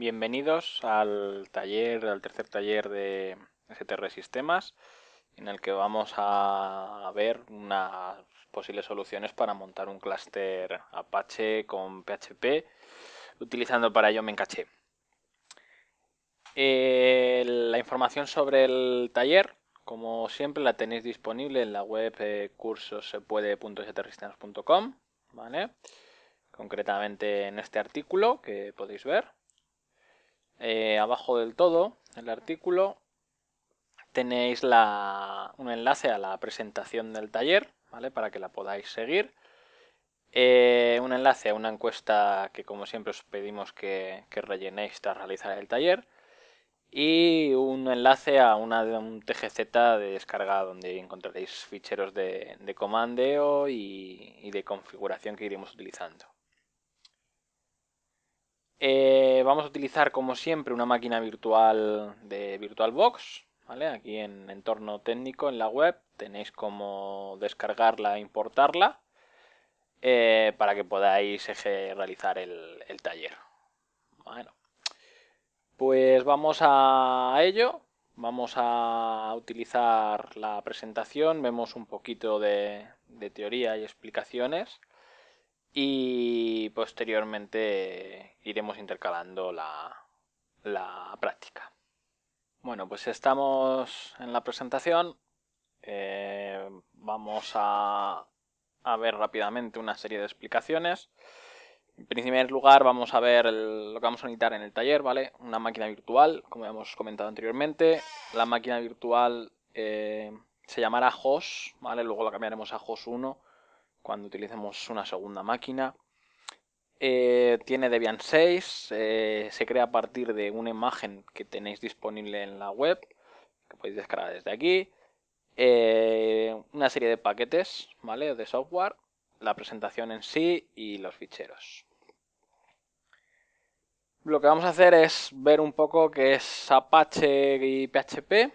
Bienvenidos al taller, al tercer taller de STR Sistemas, en el que vamos a ver unas posibles soluciones para montar un clúster Apache con PHP, utilizando para ello me Eh, la información sobre el taller, como siempre, la tenéis disponible en la web eh, ¿vale? concretamente en este artículo que podéis ver. Eh, abajo del todo, el artículo, tenéis un enlace a la presentación del taller, Para que la podáis seguir. Eh, un enlace a una encuesta que como siempre os pedimos que, rellenéis tras realizar el taller y un enlace a una, un TGZ de descarga donde encontraréis ficheros de, comando y de configuración que iremos utilizando. Eh, vamos a utilizar como siempre una máquina virtual de VirtualBox. ¿vale? Aquí en entorno técnico en la web tenéis como descargarla e importarla eh, para que podáis realizar el, taller. Bueno, pues vamos a ello. Vamos a utilizar la presentación. Vemos un poquito de teoría y explicaciones y posteriormente iremos intercalando la, práctica. Bueno, pues estamos en la presentación. Eh, vamos a, ver rápidamente una serie de explicaciones. En primer lugar, vamos a ver lo que vamos a necesitar en el taller, ¿vale? Una máquina virtual, como hemos comentado anteriormente. La máquina virtual eh, se llamará HOS, ¿vale? Luego la cambiaremos a HOS 1 cuando utilicemos una segunda máquina. Eh, tiene Debian 6, eh, se crea a partir de una imagen que tenéis disponible en la web, que podéis descargar desde aquí. Eh, una serie de paquetes de software, la presentación en sí y los ficheros. Lo que vamos a hacer es ver un poco qué es Apache y PHP.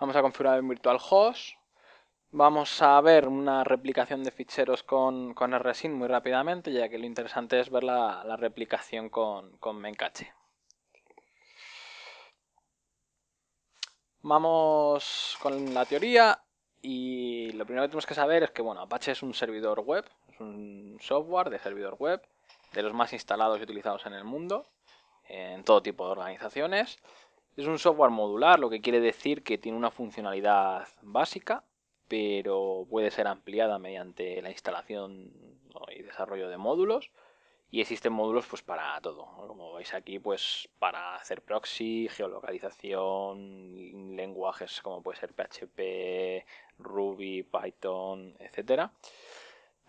Vamos a configurar el virtual host Vamos a ver una replicación de ficheros con, con RSync muy rápidamente, ya que lo interesante es ver la, replicación con, con Mencache. Vamos con la teoría y lo primero que tenemos que saber es que bueno, Apache es un servidor web, es un software de servidor web, de los más instalados y utilizados en el mundo, en todo tipo de organizaciones. Es un software modular, lo que quiere decir que tiene una funcionalidad básica pero puede ser ampliada mediante la instalación y desarrollo de módulos. Y existen módulos pues para todo. Como veis aquí, pues para hacer proxy, geolocalización, lenguajes como puede ser PHP, Ruby, Python, etc.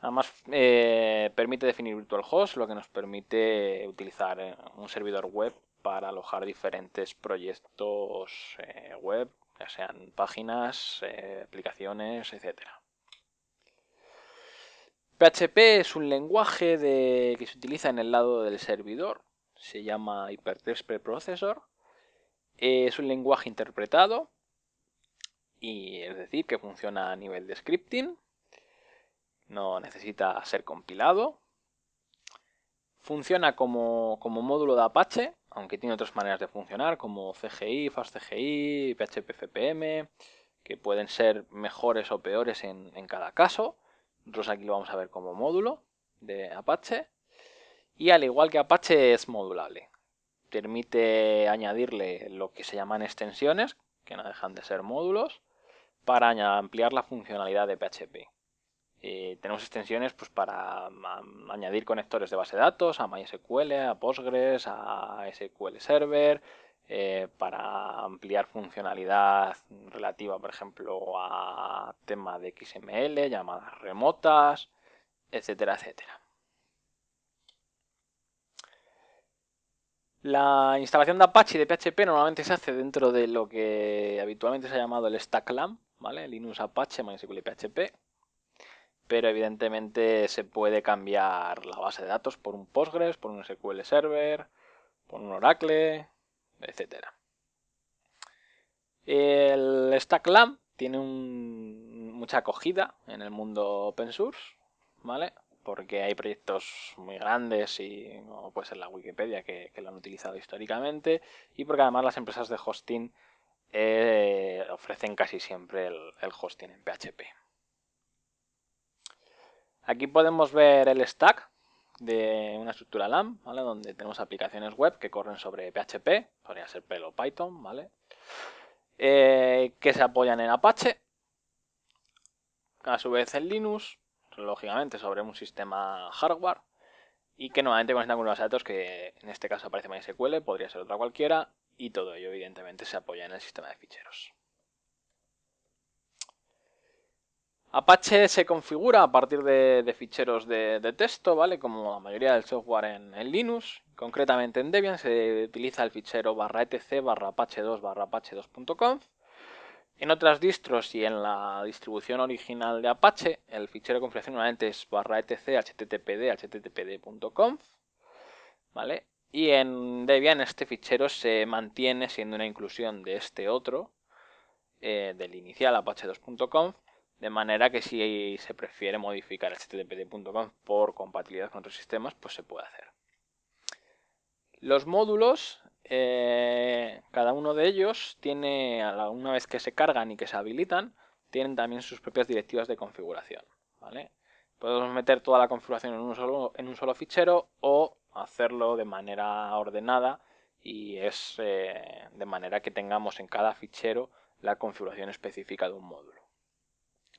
Además, eh, permite definir virtual host, lo que nos permite utilizar eh, un servidor web para alojar diferentes proyectos eh, web sean páginas, eh, aplicaciones, etc. PHP es un lenguaje que se utiliza en el lado del servidor, se llama Hypertext Preprocessor, es un lenguaje interpretado, y es decir, que funciona a nivel de scripting, no necesita ser compilado, Funciona como, módulo de Apache, aunque tiene otras maneras de funcionar, como CGI, FastCGI, PHP, PHP-FPM, que pueden ser mejores o peores en, en cada caso. Nosotros aquí lo vamos a ver como módulo de Apache. Y al igual que Apache es modulable. Permite añadirle lo que se llaman extensiones, que no dejan de ser módulos, para ampliar la funcionalidad de PHP. Eh, tenemos extensiones pues, para añadir conectores de base de datos, a MySQL, a Postgres, a SQL Server, eh, para ampliar funcionalidad relativa, por ejemplo, a tema de XML, llamadas remotas, etcétera, etcétera. La instalación de Apache y de PHP normalmente se hace dentro de lo que habitualmente se ha llamado el Stack Linux Apache, MySQL y PHP pero evidentemente se puede cambiar la base de datos por un Postgres, por un SQL Server, por un Oracle, etc. El Stack tiene mucha acogida en el mundo open source, ¿vale? Porque hay proyectos muy grandes y como puede la Wikipedia que, lo han utilizado históricamente y porque además las empresas de hosting eh, ofrecen casi siempre el hosting en PHP. Aquí podemos ver el stack de una estructura LAM, Donde tenemos aplicaciones web que corren sobre PHP, podría ser pelo Python, ¿vale? Eh, que se apoyan en Apache, a su vez en Linux, lógicamente sobre un sistema hardware, y que normalmente conectan con los datos que en este caso aparece MySQL, podría ser otra cualquiera, y todo ello evidentemente se apoya en el sistema de ficheros. Apache se configura a partir de, ficheros de, texto, ¿vale? Como la mayoría del software en, Linux, concretamente en Debian se utiliza el fichero barra etc barra apache 2 barra apache 2.conf. En otras distros y en la distribución original de Apache, el fichero de configuración normalmente es barra etc httpd httpd.conf, ¿vale? Y en Debian este fichero se mantiene siendo una inclusión de este otro, eh, del inicial apache 2.conf, de manera que si se prefiere modificar el http.com por compatibilidad con otros sistemas, pues se puede hacer. Los módulos, eh, cada uno de ellos tiene, una vez que se cargan y que se habilitan, tienen también sus propias directivas de configuración. Podemos meter toda la configuración en un, solo, en un solo fichero o hacerlo de manera ordenada y es eh, de manera que tengamos en cada fichero la configuración específica de un módulo.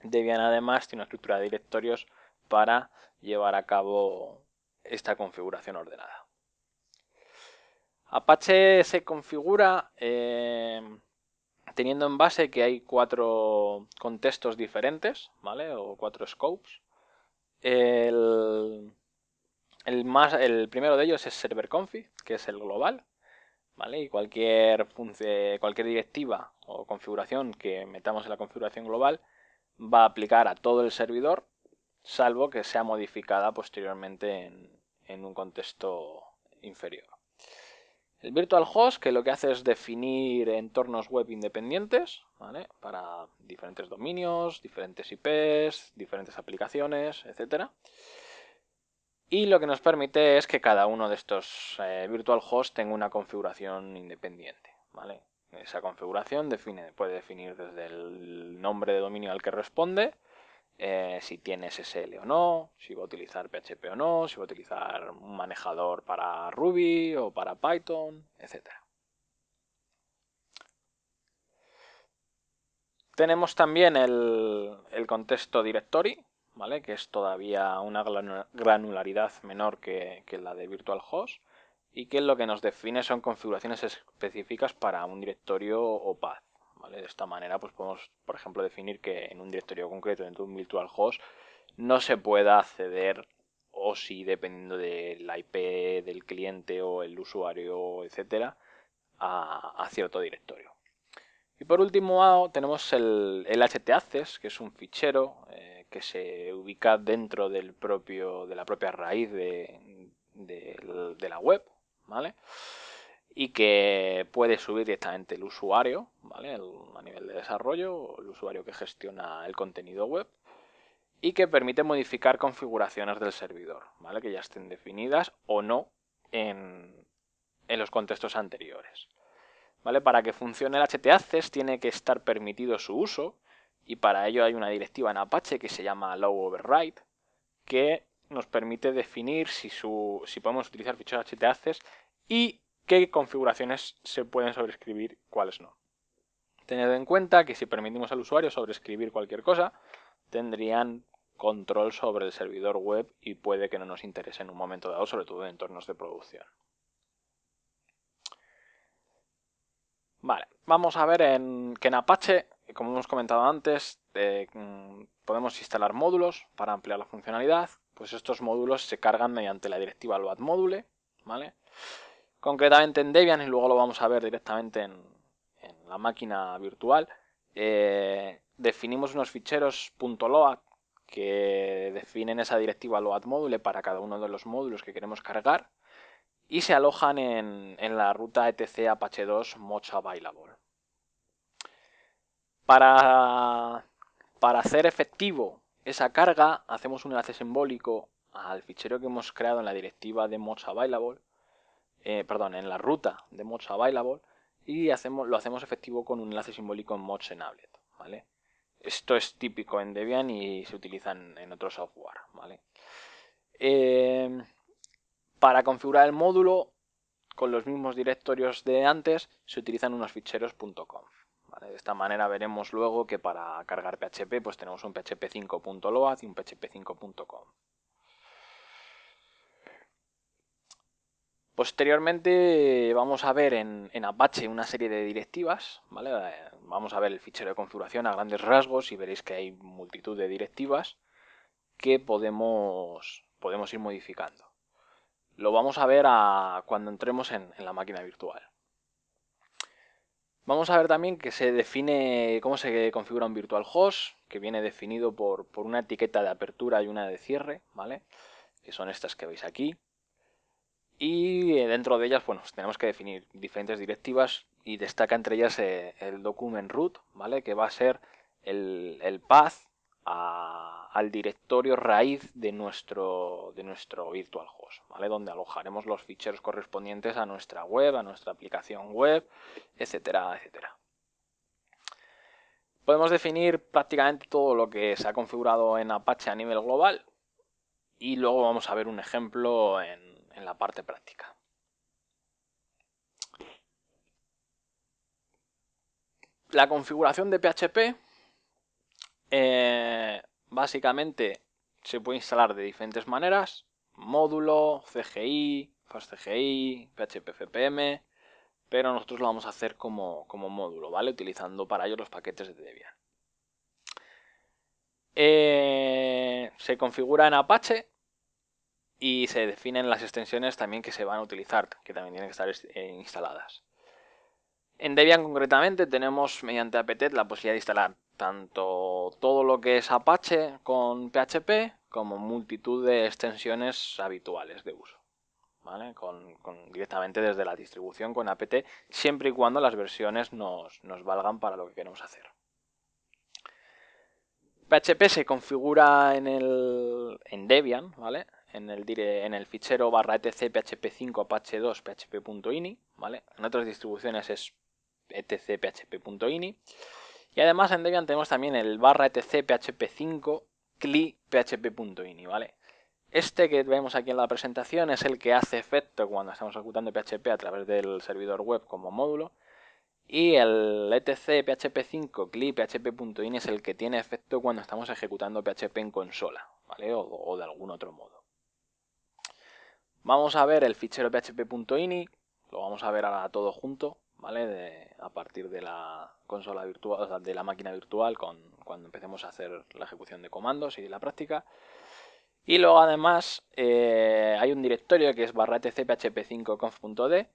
Debian además tiene una estructura de directorios para llevar a cabo esta configuración ordenada. Apache se configura eh, teniendo en base que hay cuatro contextos diferentes, ¿vale? O cuatro scopes. El, más, el primero de ellos es serverconfi, que es el global, ¿vale? Y cualquier, eh, cualquier directiva o configuración que metamos en la configuración global va a aplicar a todo el servidor, salvo que sea modificada posteriormente en, un contexto inferior. El Virtual Host, que lo que hace es definir entornos web independientes, Para diferentes dominios, diferentes IPs, diferentes aplicaciones, etc. Y lo que nos permite es que cada uno de estos eh, Virtual host tenga una configuración independiente, ¿vale? Esa configuración define, puede definir desde el nombre de dominio al que responde, eh, si tiene SSL o no, si va a utilizar PHP o no, si va a utilizar un manejador para Ruby o para Python, etc. Tenemos también el, contexto directory, ¿vale? que es todavía una granularidad menor que, que la de virtual host y que lo que nos define son configuraciones específicas para un directorio o path. De esta manera pues podemos, por ejemplo, definir que en un directorio concreto, dentro de un virtual host, no se pueda acceder o si dependiendo de la IP del cliente o el usuario, etcétera, a, cierto directorio. Y por último ah, tenemos el, el htaccess, que es un fichero eh, que se ubica dentro del propio, de la propia raíz de la web. Y que puede subir directamente el usuario, a nivel de desarrollo, el usuario que gestiona el contenido web y que permite modificar configuraciones del servidor, ¿vale? Que ya estén definidas o no en, los contextos anteriores. ¿Vale? Para que funcione el htaccess tiene que estar permitido su uso y para ello hay una directiva en Apache que se llama low override que nos permite definir si, si podemos utilizar ficheros htaccess y qué configuraciones se pueden sobreescribir, cuáles no. Tened en cuenta que si permitimos al usuario sobreescribir cualquier cosa, tendrían control sobre el servidor web y puede que no nos interese en un momento dado, sobre todo en entornos de producción. Vale, vamos a ver en, que en Apache, como hemos comentado antes, eh, podemos instalar módulos para ampliar la funcionalidad. Pues estos módulos se cargan mediante la directiva load ¿vale? concretamente en Debian y luego lo vamos a ver directamente en, la máquina virtual. Eh, definimos unos ficheros .load que definen esa directiva loadModule para cada uno de los módulos que queremos cargar y se alojan en, la ruta etc apache 2 mocha available. Para, hacer efectivo esa carga hacemos un enlace simbólico al fichero que hemos creado en la directiva de mocha available eh, perdón, en la ruta de mods available y hacemos, lo hacemos efectivo con un enlace simbólico en mods en ¿vale? Esto es típico en Debian y se utiliza en, otro software, eh, para configurar el módulo con los mismos directorios de antes se utilizan unos ficheros ¿vale? De esta manera veremos luego que para cargar PHP pues tenemos un PHP 5.load y un PHP 5com Posteriormente vamos a ver en, Apache una serie de directivas, Vamos a ver el fichero de configuración a grandes rasgos y veréis que hay multitud de directivas que podemos, podemos ir modificando. Lo vamos a ver a, cuando entremos en, en, la máquina virtual. Vamos a ver también que se define cómo se configura un virtual host, que viene definido por, por una etiqueta de apertura y una de cierre, ¿vale? Que son estas que veis aquí. Y eh, dentro de ellas, bueno, tenemos que definir diferentes directivas y destaca entre ellas eh, el document root, ¿vale? Que va a ser el, path al directorio raíz de nuestro, de nuestro virtual host, ¿vale? Donde alojaremos los ficheros correspondientes a nuestra web, a nuestra aplicación web, etcétera, etcétera. Podemos definir prácticamente todo lo que se ha configurado en Apache a nivel global y luego vamos a ver un ejemplo en en la parte práctica. La configuración de PHP eh, básicamente se puede instalar de diferentes maneras. Módulo, CGI, FastCGI, PHP FPM, pero nosotros lo vamos a hacer como, módulo, ¿vale? Utilizando para ello los paquetes de Debian. Eh, se configura en Apache, y se definen las extensiones también que se van a utilizar, que también tienen que estar eh, instaladas. En Debian concretamente tenemos mediante apt la posibilidad de instalar tanto todo lo que es Apache con PHP como multitud de extensiones habituales de uso. ¿vale? Con, directamente desde la distribución con apt, siempre y cuando las versiones nos, nos valgan para lo que queremos hacer. PHP se configura en, el, en Debian, ¿vale? en el, en el fichero barra etc php5 apache2 php.ini, ¿vale? En otras distribuciones es etc php.ini. Y además en Debian tenemos también el barra etc php5 cli php.ini, ¿vale? Este que vemos aquí en la presentación es el que hace efecto cuando estamos ejecutando PHP a través del servidor web como módulo. Y el etc php5 cli php.ini es el que tiene efecto cuando estamos ejecutando PHP en consola, ¿vale? o de algún otro modo. Vamos a ver el fichero php.ini, lo vamos a ver ahora todo junto, ¿vale? a partir de la consola virtual, de la máquina virtual, con, cuando empecemos a hacer la ejecución de comandos y la práctica. Y luego además eh, hay un directorio que es barra tcphp5conf.d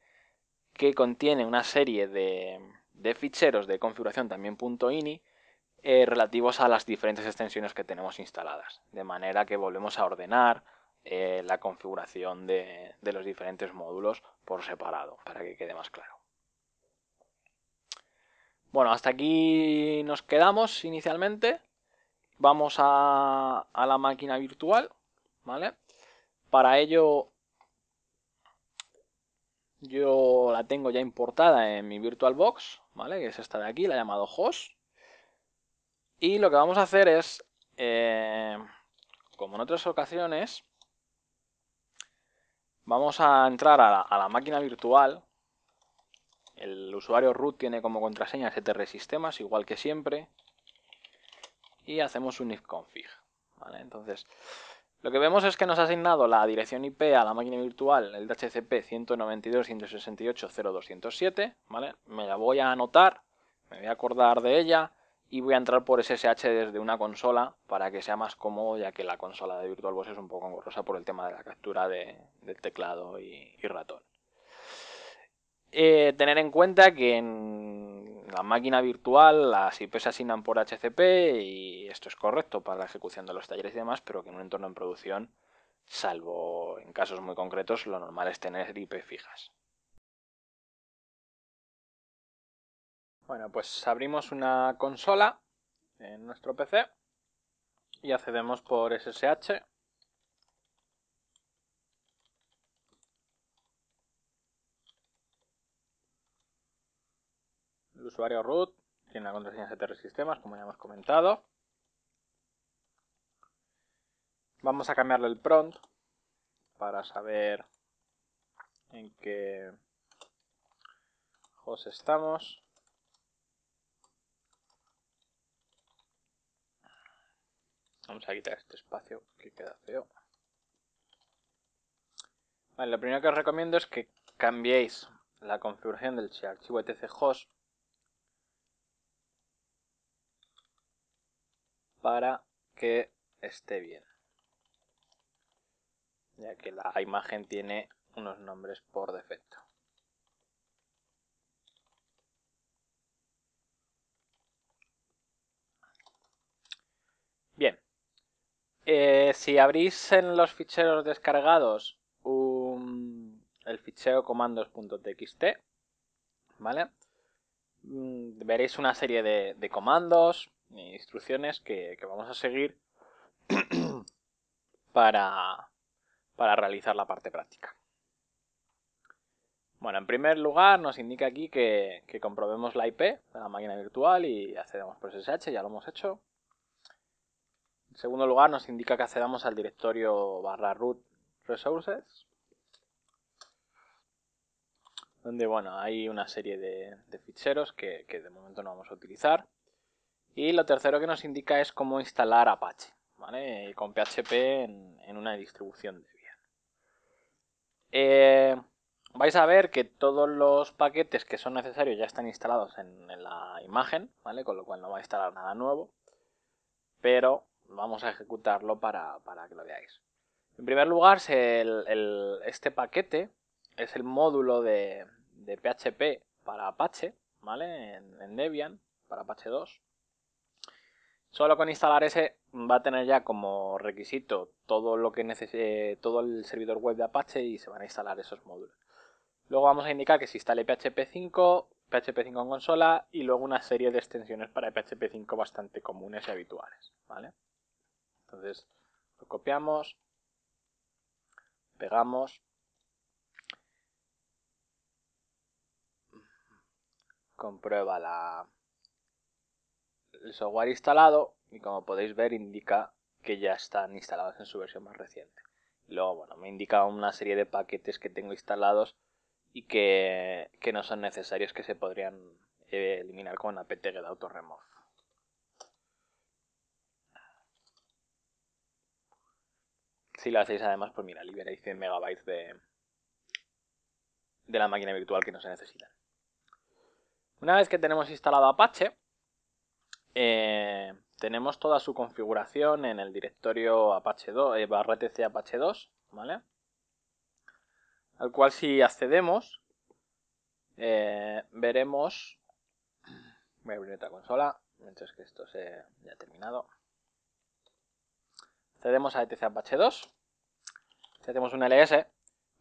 que contiene una serie de, ficheros de configuración también .ini eh, relativos a las diferentes extensiones que tenemos instaladas. De manera que volvemos a ordenar, eh, la configuración de, los diferentes módulos por separado, para que quede más claro. Bueno, hasta aquí nos quedamos inicialmente. Vamos a, la máquina virtual, ¿vale? Para ello yo la tengo ya importada en mi VirtualBox, ¿vale? Que es esta de aquí, la he llamado host. Y lo que vamos a hacer es, eh, como en otras ocasiones, Vamos a entrar a la, máquina virtual. El usuario root tiene como contraseña sistemas igual que siempre. Y hacemos un ifconfig. Entonces, lo que vemos es que nos ha asignado la dirección IP a la máquina virtual, el DHCP 192.168.0.207, ¿vale? Me la voy a anotar, me voy a acordar de ella, y voy a entrar por SSH desde una consola para que sea más cómodo ya que la consola de VirtualBox es un poco engorrosa por el tema de la captura de, del teclado y, ratón. Eh, tener en cuenta que en la máquina virtual las IP se asignan por HCP y esto es correcto para la ejecución de los talleres y demás, pero que en un entorno en producción, salvo en casos muy concretos, lo normal es tener IP fijas. Bueno, pues abrimos una consola en nuestro PC y accedemos por SSH. El usuario root tiene la contraseña CTR Sistemas, como ya hemos comentado. Vamos a cambiarle el prompt para saber en qué host estamos. Vamos a quitar este espacio que queda feo. lo primero que os recomiendo es que cambiéis la configuración del archivo etc host para que esté bien. Ya que la imagen tiene unos nombres por defecto. Eh, si abrís en los ficheros descargados el fichero comandos.txt, ¿vale? Mm, veréis una serie de, comandos e instrucciones que, vamos a seguir para, realizar la parte práctica. Bueno, en primer lugar nos indica aquí que, que comprobemos la IP de la máquina virtual y accedemos por SSH, ya lo hemos hecho. En segundo lugar, nos indica que accedamos al directorio barra root resources, donde bueno, hay una serie de, ficheros que, de momento no vamos a utilizar. Y lo tercero que nos indica es cómo instalar Apache, ¿vale? Con PHP en, una distribución de bien. Eh, vais a ver que todos los paquetes que son necesarios ya están instalados en, en la imagen, ¿vale? Con lo cual no va a instalar nada nuevo. Pero vamos a ejecutarlo para, que lo veáis. En primer lugar, este paquete es el módulo de, PHP para Apache, ¿vale? En, Debian, para Apache 2. Solo con instalar ese va a tener ya como requisito todo lo que todo el servidor web de Apache y se van a instalar esos módulos. Luego vamos a indicar que se instale PHP 5, PHP 5 en consola y luego una serie de extensiones para PHP 5 bastante comunes y habituales, ¿vale? Entonces lo copiamos, pegamos. Comprueba el software instalado y como podéis ver indica que ya están instalados en su versión más reciente. luego, bueno, me indica una serie de paquetes que tengo instalados y que, no son necesarios que se podrían eh, eliminar con apt-get autorremove. si la hacéis además, pues mira, liberáis 100 megabytes de, de la máquina virtual que no se necesitan. Una vez que tenemos instalado Apache, eh, tenemos toda su configuración en el directorio apache 2, eh, barra etc apache 2, ¿vale? Al cual si accedemos, eh, veremos... Voy a abrir otra consola, mientras que esto se ya ha terminado. Accedemos a etc apache 2. Si hacemos un ls,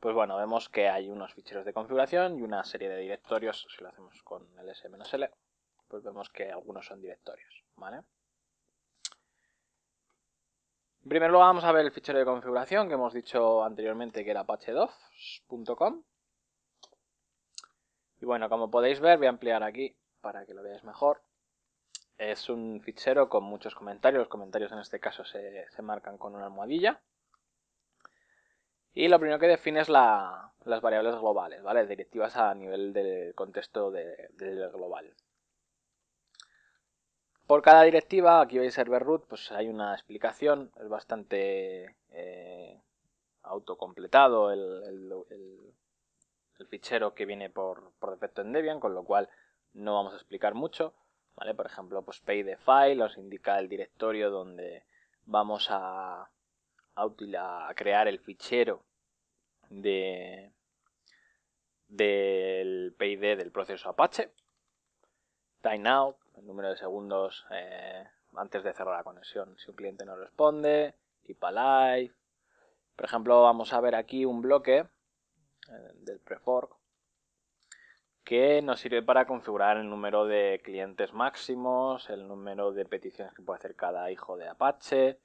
pues bueno, vemos que hay unos ficheros de configuración y una serie de directorios. Si lo hacemos con ls-l, pues vemos que algunos son directorios, Primero En vamos a ver el fichero de configuración que hemos dicho anteriormente que era patchedovs.com. Y bueno, como podéis ver, voy a ampliar aquí para que lo veáis mejor. Es un fichero con muchos comentarios. Los comentarios en este caso se marcan con una almohadilla. Y lo primero que define es las variables globales, ¿vale? Directivas a nivel del contexto del global. Por cada directiva, aquí veis server root, pues hay una explicación, es bastante eh, autocompletado el, fichero que viene por, defecto en Debian, con lo cual no vamos a explicar mucho, Por ejemplo, pues pay the file os indica el directorio donde vamos a, a crear el fichero del PID del proceso Apache. Timeout, el número de segundos eh, antes de cerrar la conexión si un cliente no responde. Keep alive. Por ejemplo, vamos a ver aquí un bloque eh, del prefork que nos sirve para configurar el número de clientes máximos, el número de peticiones que puede hacer cada hijo de Apache,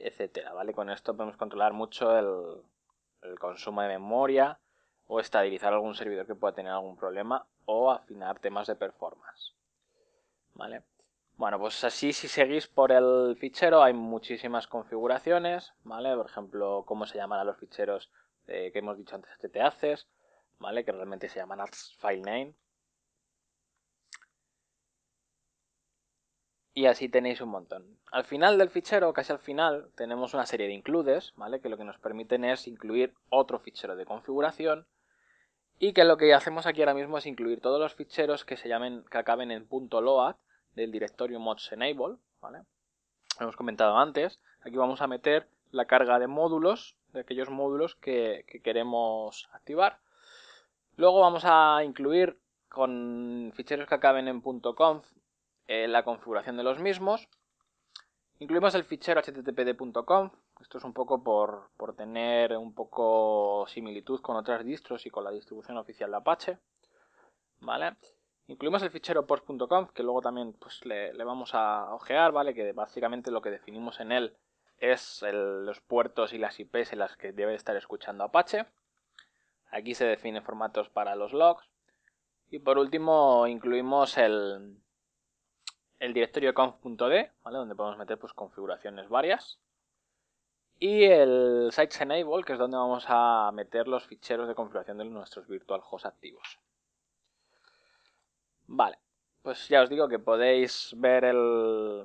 etcétera, ¿vale? Con esto podemos controlar mucho el, consumo de memoria o estabilizar algún servidor que pueda tener algún problema o afinar temas de performance, ¿vale? Bueno, pues así si seguís por el fichero hay muchísimas configuraciones, ¿vale? Por ejemplo, cómo se llaman a los ficheros eh, que hemos dicho antes que te haces, ¿vale? Que realmente se llaman as file name. y así tenéis un montón. Al final del fichero, casi al final, tenemos una serie de includes, ¿vale? Que lo que nos permiten es incluir otro fichero de configuración y que lo que hacemos aquí ahora mismo es incluir todos los ficheros que se llamen, que acaben en .load del directorio mods enable, Lo hemos comentado antes. Aquí vamos a meter la carga de módulos, de aquellos módulos que, que queremos activar. Luego vamos a incluir con ficheros que acaben en .conf eh, la configuración de los mismos. Incluimos el fichero httpd.conf, esto es un poco por, tener un poco similitud con otras distros y con la distribución oficial de Apache. ¿Vale? Incluimos el fichero post.conf, que luego también pues, le, vamos a ojear, ¿vale? Que básicamente lo que definimos en él es los puertos y las IPs en las que debe estar escuchando Apache. Aquí se definen formatos para los logs. Y por último incluimos el, el directorio conf.d, ¿vale? donde podemos meter pues, configuraciones varias. Y el Sites Enable, que es donde vamos a meter los ficheros de configuración de nuestros virtual hosts activos. Vale, pues ya os digo que podéis ver el,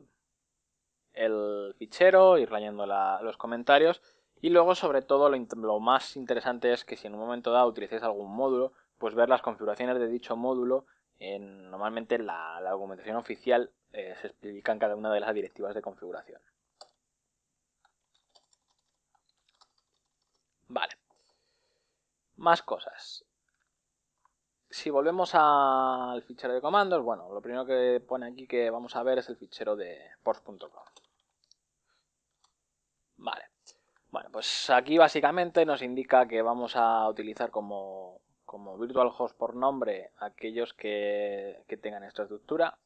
el fichero, ir rayando los comentarios. Y luego, sobre todo, lo, lo más interesante es que si en un momento dado utilizáis algún módulo, pues ver las configuraciones de dicho módulo normalmente la, la documentación oficial eh, se explica en cada una de las directivas de configuración. Vale. Más cosas. Si volvemos al fichero de comandos, bueno, lo primero que pone aquí que vamos a ver es el fichero de post.com. Vale. Bueno, pues aquí básicamente nos indica que vamos a utilizar como como virtual host por nombre aquellos que, tengan esta estructura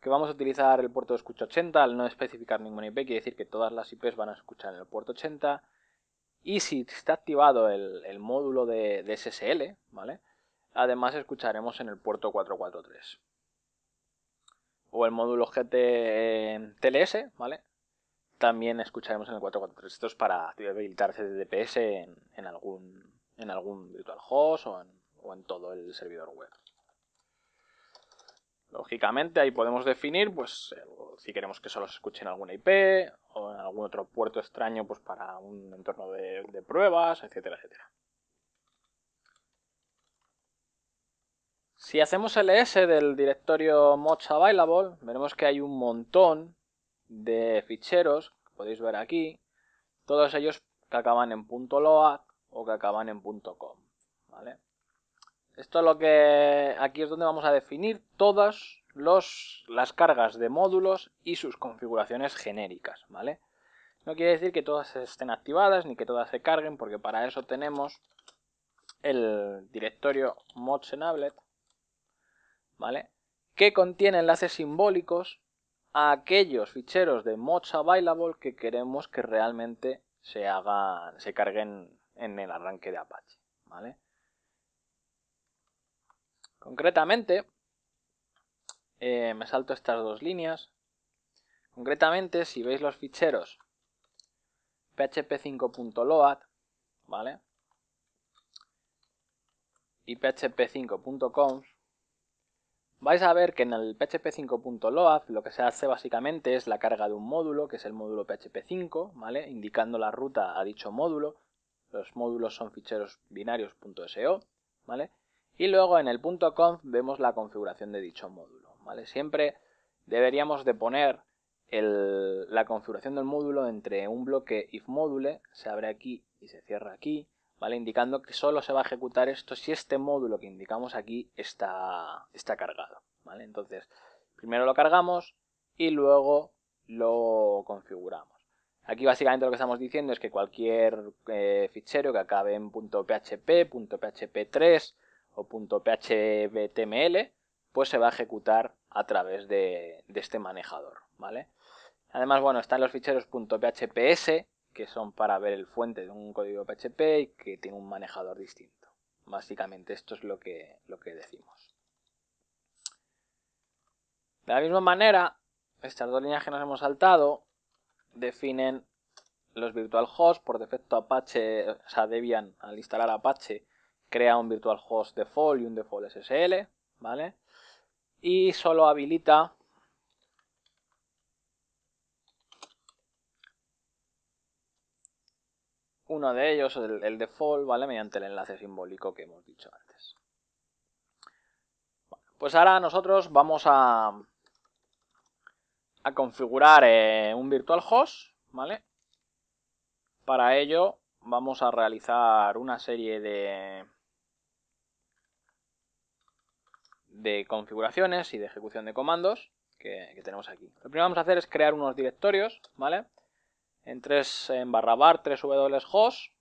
que vamos a utilizar el puerto de escucha 80 al no especificar ninguna IP quiere decir que todas las IPs van a escuchar en el puerto 80 y si está activado el, módulo de, SSL vale además escucharemos en el puerto 443 o el módulo GT e TLS vale también escucharemos en el 443 esto es para habilitar de en, en algún en algún virtual host o en, todo el servidor web. Lógicamente ahí podemos definir pues, si queremos que solo se escuche en alguna IP o en algún otro puerto extraño pues, para un entorno de, pruebas, etcétera, etcétera. Si hacemos ls e del directorio mods available, veremos que hay un montón de ficheros, que podéis ver aquí, todos ellos que acaban en .load, o que acaban en .com, Esto es lo que aquí es donde vamos a definir todas las cargas de módulos y sus configuraciones genéricas, ¿vale? No quiere decir que todas estén activadas ni que todas se carguen, porque para eso tenemos el directorio mods Ablet, ¿vale? Que contiene enlaces simbólicos a aquellos ficheros de mods available que queremos que realmente se hagan, se carguen en el arranque de Apache. ¿vale? Concretamente, eh, me salto estas dos líneas. Concretamente, si veis los ficheros php5.load, ¿vale? Y php 5com vais a ver que en el php5.load lo que se hace básicamente es la carga de un módulo, que es el módulo php5, ¿vale? Indicando la ruta a dicho módulo, los módulos son ficheros binarios.so, ¿vale? Y luego en el .conf vemos la configuración de dicho módulo, ¿vale? Siempre deberíamos de poner la configuración del módulo entre un bloque if module, se abre aquí y se cierra aquí, ¿vale? Indicando que solo se va a ejecutar esto si este módulo que indicamos aquí está, está cargado, ¿vale? Entonces, primero lo cargamos y luego lo configuramos. Aquí básicamente lo que estamos diciendo es que cualquier eh, fichero que acabe en .php, .php3 o .phbtml pues se va a ejecutar a través de, este manejador, ¿vale? Además, bueno, están los ficheros .phps, que son para ver el fuente de un código PHP y que tiene un manejador distinto. Básicamente esto es lo que, lo que decimos. De la misma manera, estas dos líneas que nos hemos saltado definen los virtual hosts por defecto Apache, o sea, Debian al instalar Apache crea un virtual host default y un default SSL, ¿vale? Y solo habilita uno de ellos, el, default, ¿vale? Mediante el enlace simbólico que hemos dicho antes. pues ahora nosotros vamos a, a configurar eh, un virtual host, ¿vale? Para ello vamos a realizar una serie de, de configuraciones y de ejecución de comandos que, tenemos aquí. Lo primero que vamos a hacer es crear unos directorios, ¿vale? En en barra bar 3 host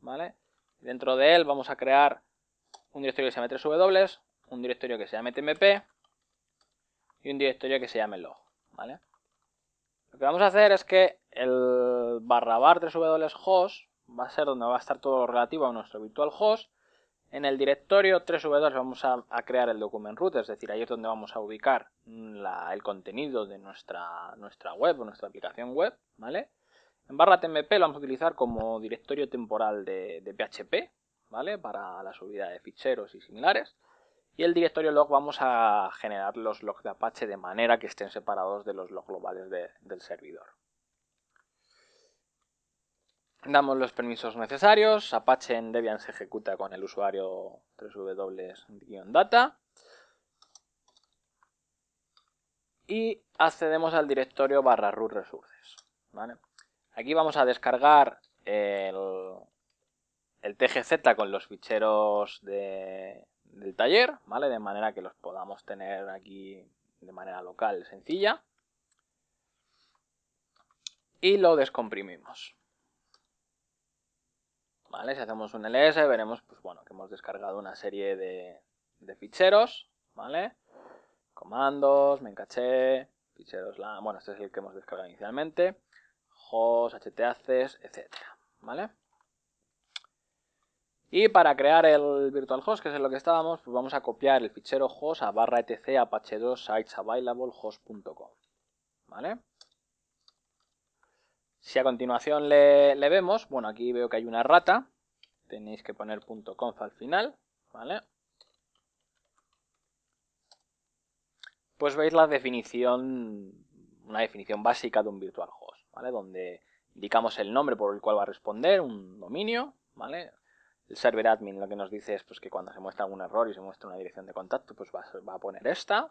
¿vale? Dentro de él vamos a crear un directorio que se llame 3w, un directorio que se llame tmp y un directorio que se llame log. ¿vale? Lo que vamos a hacer es que el barra bar 3 host va a ser donde va a estar todo lo relativo a nuestro virtual host. En el directorio 3 vamos a, crear el document root, es decir, ahí es donde vamos a ubicar el contenido de nuestra, web o nuestra aplicación web, ¿vale? En barra tmp lo vamos a utilizar como directorio temporal de, de PHP, ¿vale? Para la subida de ficheros y similares y el directorio log vamos a generar los logs de Apache de manera que estén separados de los logs globales del servidor. Damos los permisos necesarios, Apache en Debian se ejecuta con el usuario www-data y accedemos al directorio barra root resources. Aquí vamos a descargar el, el TGZ con los ficheros de, del taller, ¿vale? De manera que los podamos tener aquí de manera local sencilla. Y lo descomprimimos. ¿Vale? Si hacemos un ls veremos pues, bueno, que hemos descargado una serie de, ficheros, ¿vale? Comandos, encaché, ficheros, la... bueno, este es el que hemos descargado inicialmente, host, htacs, etcétera, ¿vale? Y para crear el virtual host, que es en lo que estábamos, pues vamos a copiar el fichero host a barra etc apache 2 sites ¿Vale? Si a continuación le, le, vemos, bueno, aquí veo que hay una rata. Tenéis que poner .conf al final, ¿vale? Pues veis la definición, una definición básica de un virtual host, ¿vale? Donde indicamos el nombre por el cual va a responder, un dominio, ¿vale? el server admin lo que nos dice es pues, que cuando se muestra algún error y se muestra una dirección de contacto, pues va a, poner esta.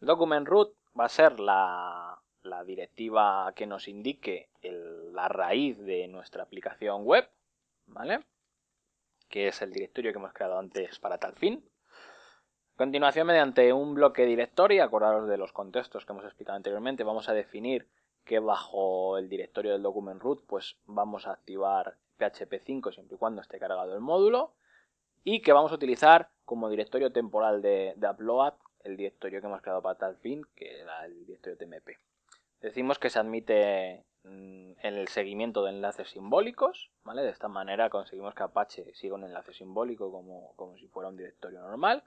document root va a ser la, directiva que nos indique la raíz de nuestra aplicación web, ¿vale? Que es el directorio que hemos creado antes para tal fin. A continuación, mediante un bloque directory, acordaros de los contextos que hemos explicado anteriormente, vamos a definir que bajo el directorio del document root pues vamos a activar PHP 5 siempre y cuando esté cargado el módulo y que vamos a utilizar como directorio temporal de, upload el directorio que hemos creado para tal fin, que era el directorio TMP. Decimos que se admite mm, en el seguimiento de enlaces simbólicos, ¿vale? De esta manera conseguimos que Apache siga un enlace simbólico como, si fuera un directorio normal.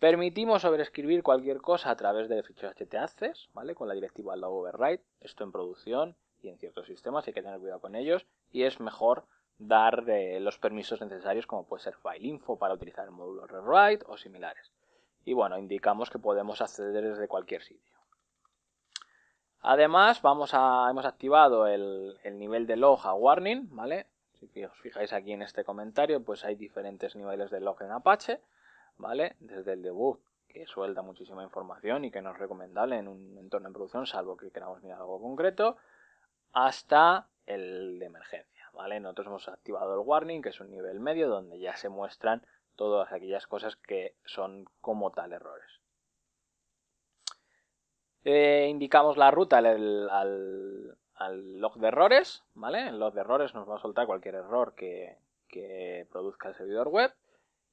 Permitimos sobreescribir cualquier cosa a través del fichero htaccess, ¿vale? Con la directiva log override, esto en producción, en ciertos sistemas hay que tener cuidado con ellos y es mejor dar eh, los permisos necesarios como puede ser FileInfo para utilizar el módulo rewrite o similares. Y bueno, indicamos que podemos acceder desde cualquier sitio. Además, vamos a, hemos activado el, nivel de log a warning, ¿vale? Si os fijáis aquí en este comentario, pues hay diferentes niveles de log en Apache, ¿vale? Desde el debug, que suelta muchísima información y que no es recomendable en un entorno en producción, salvo que queramos mirar algo concreto, hasta el de emergencia, ¿vale? Nosotros hemos activado el warning, que es un nivel medio donde ya se muestran todas aquellas cosas que son como tal errores. Eh, indicamos la ruta al, log de errores, ¿vale? El log de errores nos va a soltar cualquier error que, produzca el servidor web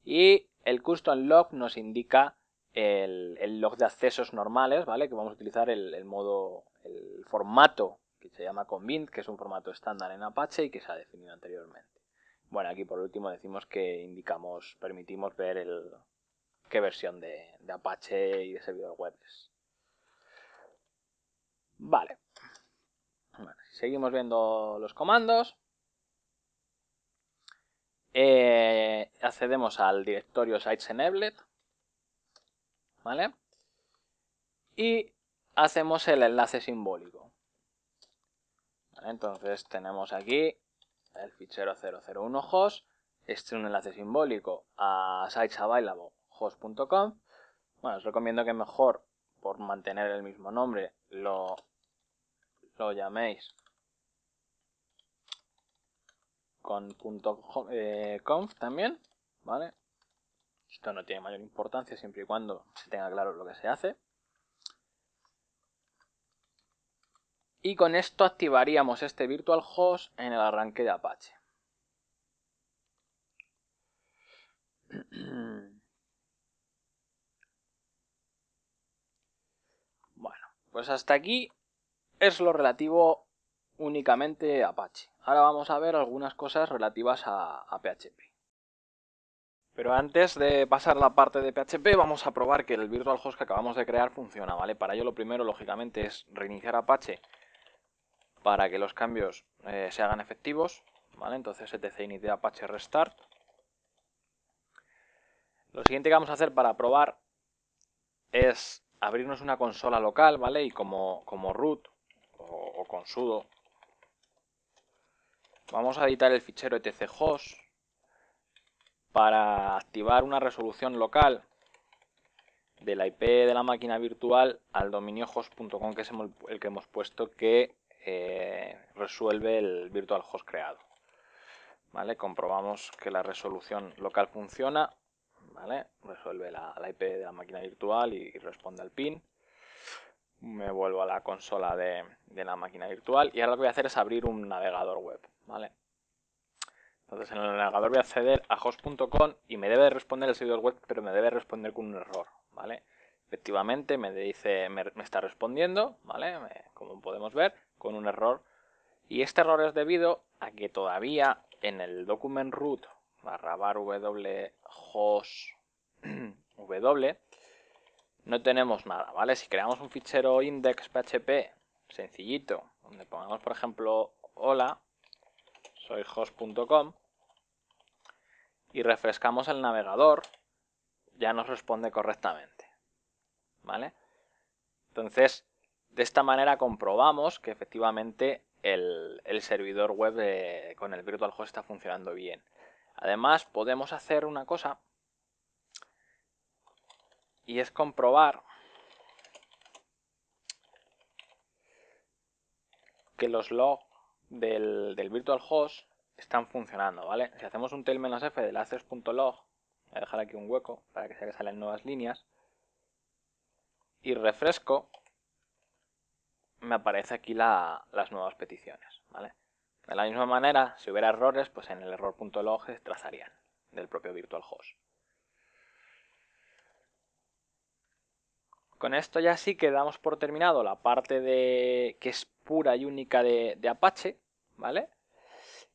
y el custom log nos indica el, log de accesos normales, ¿vale? Que vamos a utilizar el, el modo, el formato que se llama Convint, que es un formato estándar en Apache y que se ha definido anteriormente. Bueno, aquí por último decimos que indicamos, permitimos ver qué versión de, Apache y de servidor web es. Vale. seguimos viendo los comandos, eh, accedemos al directorio sites enabled, ¿vale? Y hacemos el enlace simbólico entonces tenemos aquí el fichero 001 host, este es un enlace simbólico a sitesavailablehost.conf Bueno, os recomiendo que mejor, por mantener el mismo nombre, lo, lo llaméis con eh, también, ¿vale? Esto no tiene mayor importancia siempre y cuando se tenga claro lo que se hace. y con esto activaríamos este virtual host en el arranque de Apache. Bueno, pues hasta aquí es lo relativo únicamente a Apache. Ahora vamos a ver algunas cosas relativas a, a PHP. Pero antes de pasar la parte de PHP, vamos a probar que el virtual host que acabamos de crear funciona, ¿vale? Para ello lo primero, lógicamente, es reiniciar Apache para que los cambios eh, se hagan efectivos. ¿vale? Entonces etc init de apache restart. Lo siguiente que vamos a hacer para probar es abrirnos una consola local, ¿vale? Y como, como root o, con sudo, vamos a editar el fichero host. para activar una resolución local de la IP de la máquina virtual al dominio host.com que es el que hemos puesto que eh, resuelve el virtual host creado. ¿Vale? Comprobamos que la resolución local funciona, ¿vale? resuelve la, IP de la máquina virtual y, responde al PIN. Me vuelvo a la consola de, la máquina virtual y ahora lo que voy a hacer es abrir un navegador web. ¿vale? Entonces en el navegador voy a acceder a host.com y me debe responder el servidor web, pero me debe responder con un error. ¿vale? Efectivamente me dice, me, está respondiendo, ¿vale? como podemos ver, con un error. Y este error es debido a que todavía en el document root barra bar w w no tenemos nada, ¿vale? Si creamos un fichero index.php sencillito, donde pongamos por ejemplo hola, soy host.com y refrescamos el navegador, ya nos responde correctamente. ¿vale? Entonces, de esta manera comprobamos que efectivamente el, servidor web con el virtual host está funcionando bien. Además, podemos hacer una cosa y es comprobar que los logs del, virtual host están funcionando, ¿vale? Si hacemos un tail-f del access.log, voy a dejar aquí un hueco para que se salen nuevas líneas, y refresco, me aparece aquí las nuevas peticiones. ¿vale? De la misma manera, si hubiera errores, pues en el error.log trazarían del propio virtual host. Con esto ya sí quedamos por terminado la parte de que es pura y única de, Apache, ¿vale?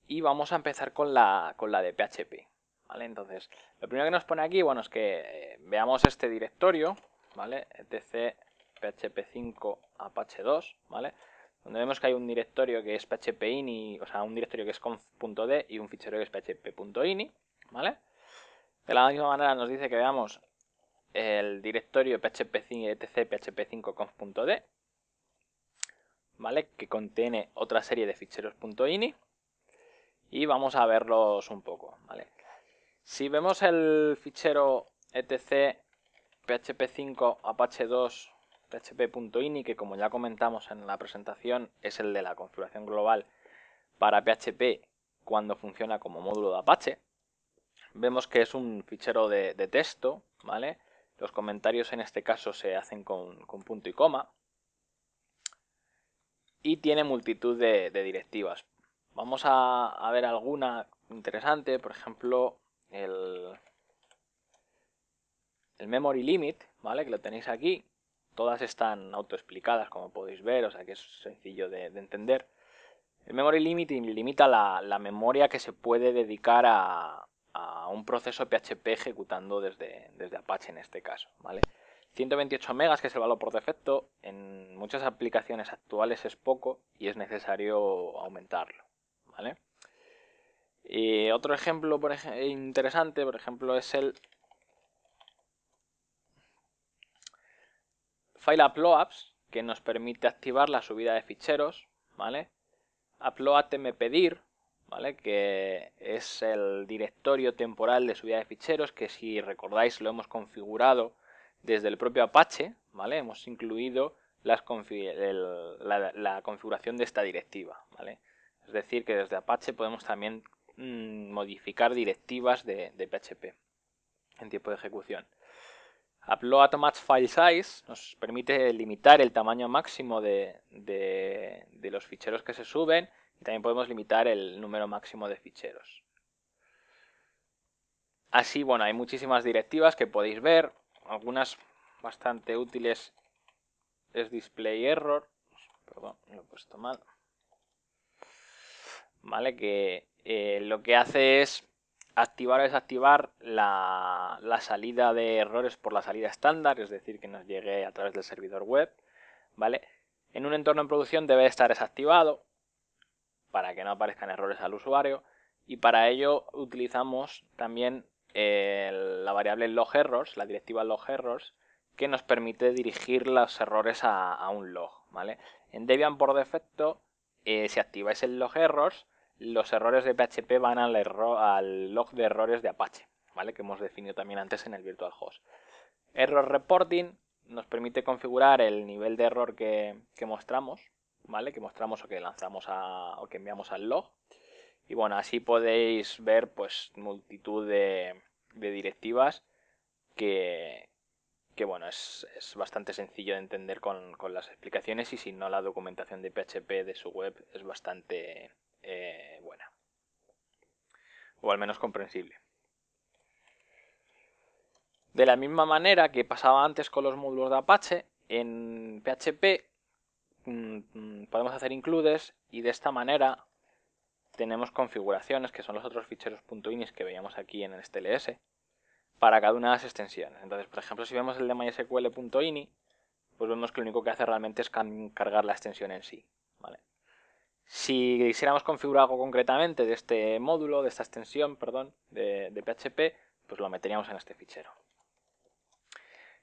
Y vamos a empezar con la, con la de PHP, ¿vale? Entonces, lo primero que nos pone aquí, bueno, es que eh, veamos este directorio, ¿vale? etc php5 apache 2, ¿vale? Donde vemos que hay un directorio que es phpini, o sea, un directorio que es conf.d y un fichero que es php.ini, ¿vale? De la misma manera nos dice que veamos el directorio php5 etc php5 conf.d, ¿vale? Que contiene otra serie de ficheros.ini y vamos a verlos un poco, ¿vale? Si vemos el fichero etc PHP 5 Apache 2 php.ini, que como ya comentamos en la presentación, es el de la configuración global para PHP cuando funciona como módulo de Apache. Vemos que es un fichero de, texto, ¿vale? Los comentarios en este caso se hacen con, punto y coma. Y tiene multitud de, directivas. Vamos a, ver alguna interesante, por ejemplo, el, el memory limit, ¿vale? Que lo tenéis aquí. Todas están autoexplicadas, como podéis ver, o sea que es sencillo de, entender. El memory limit limita la, memoria que se puede dedicar a, un proceso PHP ejecutando desde, Apache en este caso, ¿vale? 128 megas, que es el valor por defecto, en muchas aplicaciones actuales es poco y es necesario aumentarlo, ¿vale? Y eh, otro ejemplo por interesante, por ejemplo, es el File Uploads, que nos permite activar la subida de ficheros, ¿vale? Upload pedir, ¿vale? Que es el directorio temporal de subida de ficheros, que si recordáis lo hemos configurado desde el propio Apache, ¿vale? Hemos incluido la, configuración de esta directiva, ¿vale? Es decir, que desde Apache podemos también mm, modificar directivas de, de PHP en tiempo de ejecución. Upload File Size nos permite limitar el tamaño máximo de, los ficheros que se suben y también podemos limitar el número máximo de ficheros. Así, bueno, hay muchísimas directivas que podéis ver, algunas bastante útiles es display error, perdón, lo he puesto mal, ¿vale? Que eh, lo que hace es activar o desactivar la, salida de errores por la salida estándar, es decir, que nos llegue a través del servidor web, ¿vale? En un entorno en producción debe estar desactivado para que no aparezcan errores al usuario y para ello utilizamos también eh, la variable logErrors, la directiva logErrors, que nos permite dirigir los errores a, un log, ¿vale? En Debian por defecto, eh, si activáis el logErrors, los errores de PHP van al, al log de errores de Apache, ¿vale? que hemos definido también antes en el Virtual Host. Error Reporting nos permite configurar el nivel de error que, mostramos, ¿vale? que mostramos o que lanzamos a, o que enviamos al log. Y bueno, así podéis ver pues multitud de, directivas que, que bueno, es, bastante sencillo de entender con las explicaciones y si no la documentación de PHP de su web es bastante eh, buena. O al menos comprensible. De la misma manera que pasaba antes con los módulos de Apache, en PHP mm, mm, podemos hacer includes y de esta manera tenemos configuraciones, que son los otros ficheros .ini que veíamos aquí en el STLS, para cada una de las extensiones. Entonces, por ejemplo, si vemos el de mysql.ini, pues vemos que lo único que hace realmente es cargar la extensión en sí. ¿vale? Si quisiéramos configurar algo concretamente de este módulo, de esta extensión, perdón, de, PHP, pues lo meteríamos en este fichero.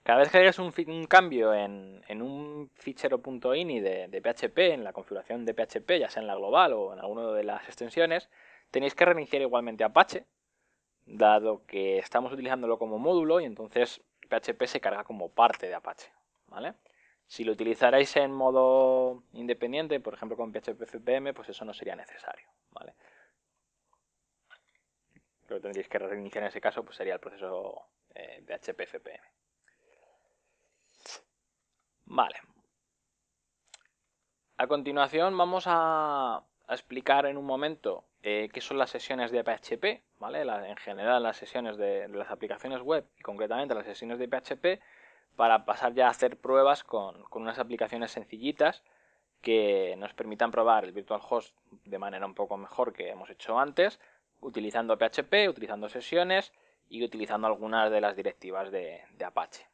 Cada vez que hagas un, cambio en, un fichero .ini de, de, PHP, en la configuración de PHP, ya sea en la global o en alguna de las extensiones, tenéis que reiniciar igualmente Apache, dado que estamos utilizándolo como módulo y entonces PHP se carga como parte de Apache. ¿vale? Si lo utilizarais en modo independiente, por ejemplo con php PHP-FPM, pues eso no sería necesario. ¿vale? Lo que tendríais que reiniciar en ese caso pues sería el proceso php eh, fpm Vale. A continuación vamos a, explicar en un momento eh, qué son las sesiones de PHP, ¿vale? en general las sesiones de, de, las aplicaciones web y concretamente las sesiones de PHP para pasar ya a hacer pruebas con, unas aplicaciones sencillitas que nos permitan probar el virtual host de manera un poco mejor que hemos hecho antes, utilizando PHP, utilizando sesiones y utilizando algunas de las directivas de, Apache.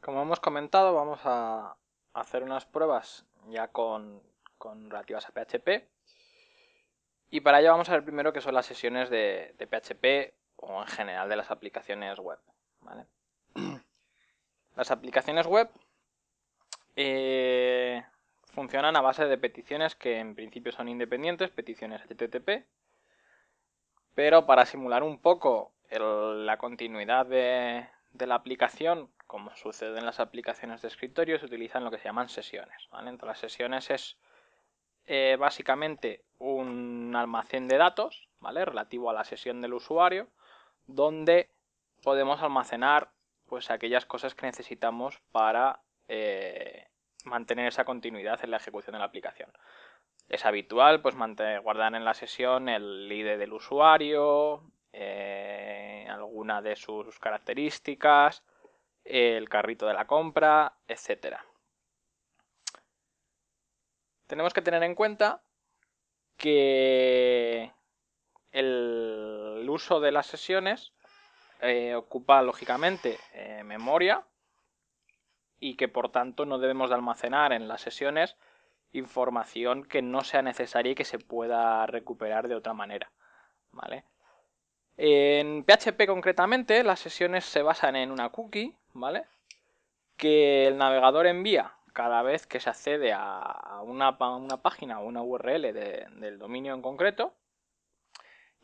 Como hemos comentado, vamos a hacer unas pruebas ya con, relativas a PHP. Y para ello vamos a ver primero qué son las sesiones de PHP o en general de las aplicaciones web. Las aplicaciones web eh, funcionan a base de peticiones que en principio son independientes, peticiones HTTP, pero para simular un poco la continuidad de, la aplicación, como sucede en las aplicaciones de escritorio, se utilizan lo que se llaman sesiones. Entonces las sesiones es eh, básicamente un almacén de datos, ¿vale? Relativo a la sesión del usuario, donde podemos almacenar pues aquellas cosas que necesitamos para eh, mantener esa continuidad en la ejecución de la aplicación. Es habitual pues mantener, guardar en la sesión el ID del usuario, eh, alguna de sus características, el carrito de la compra, etc. Tenemos que tener en cuenta que el uso de las sesiones eh, ocupa lógicamente eh, memoria y que por tanto no debemos de almacenar en las sesiones información que no sea necesaria y que se pueda recuperar de otra manera. ¿vale? En PHP concretamente las sesiones se basan en una cookie ¿vale? que el navegador envía cada vez que se accede a una, página o una URL del dominio en concreto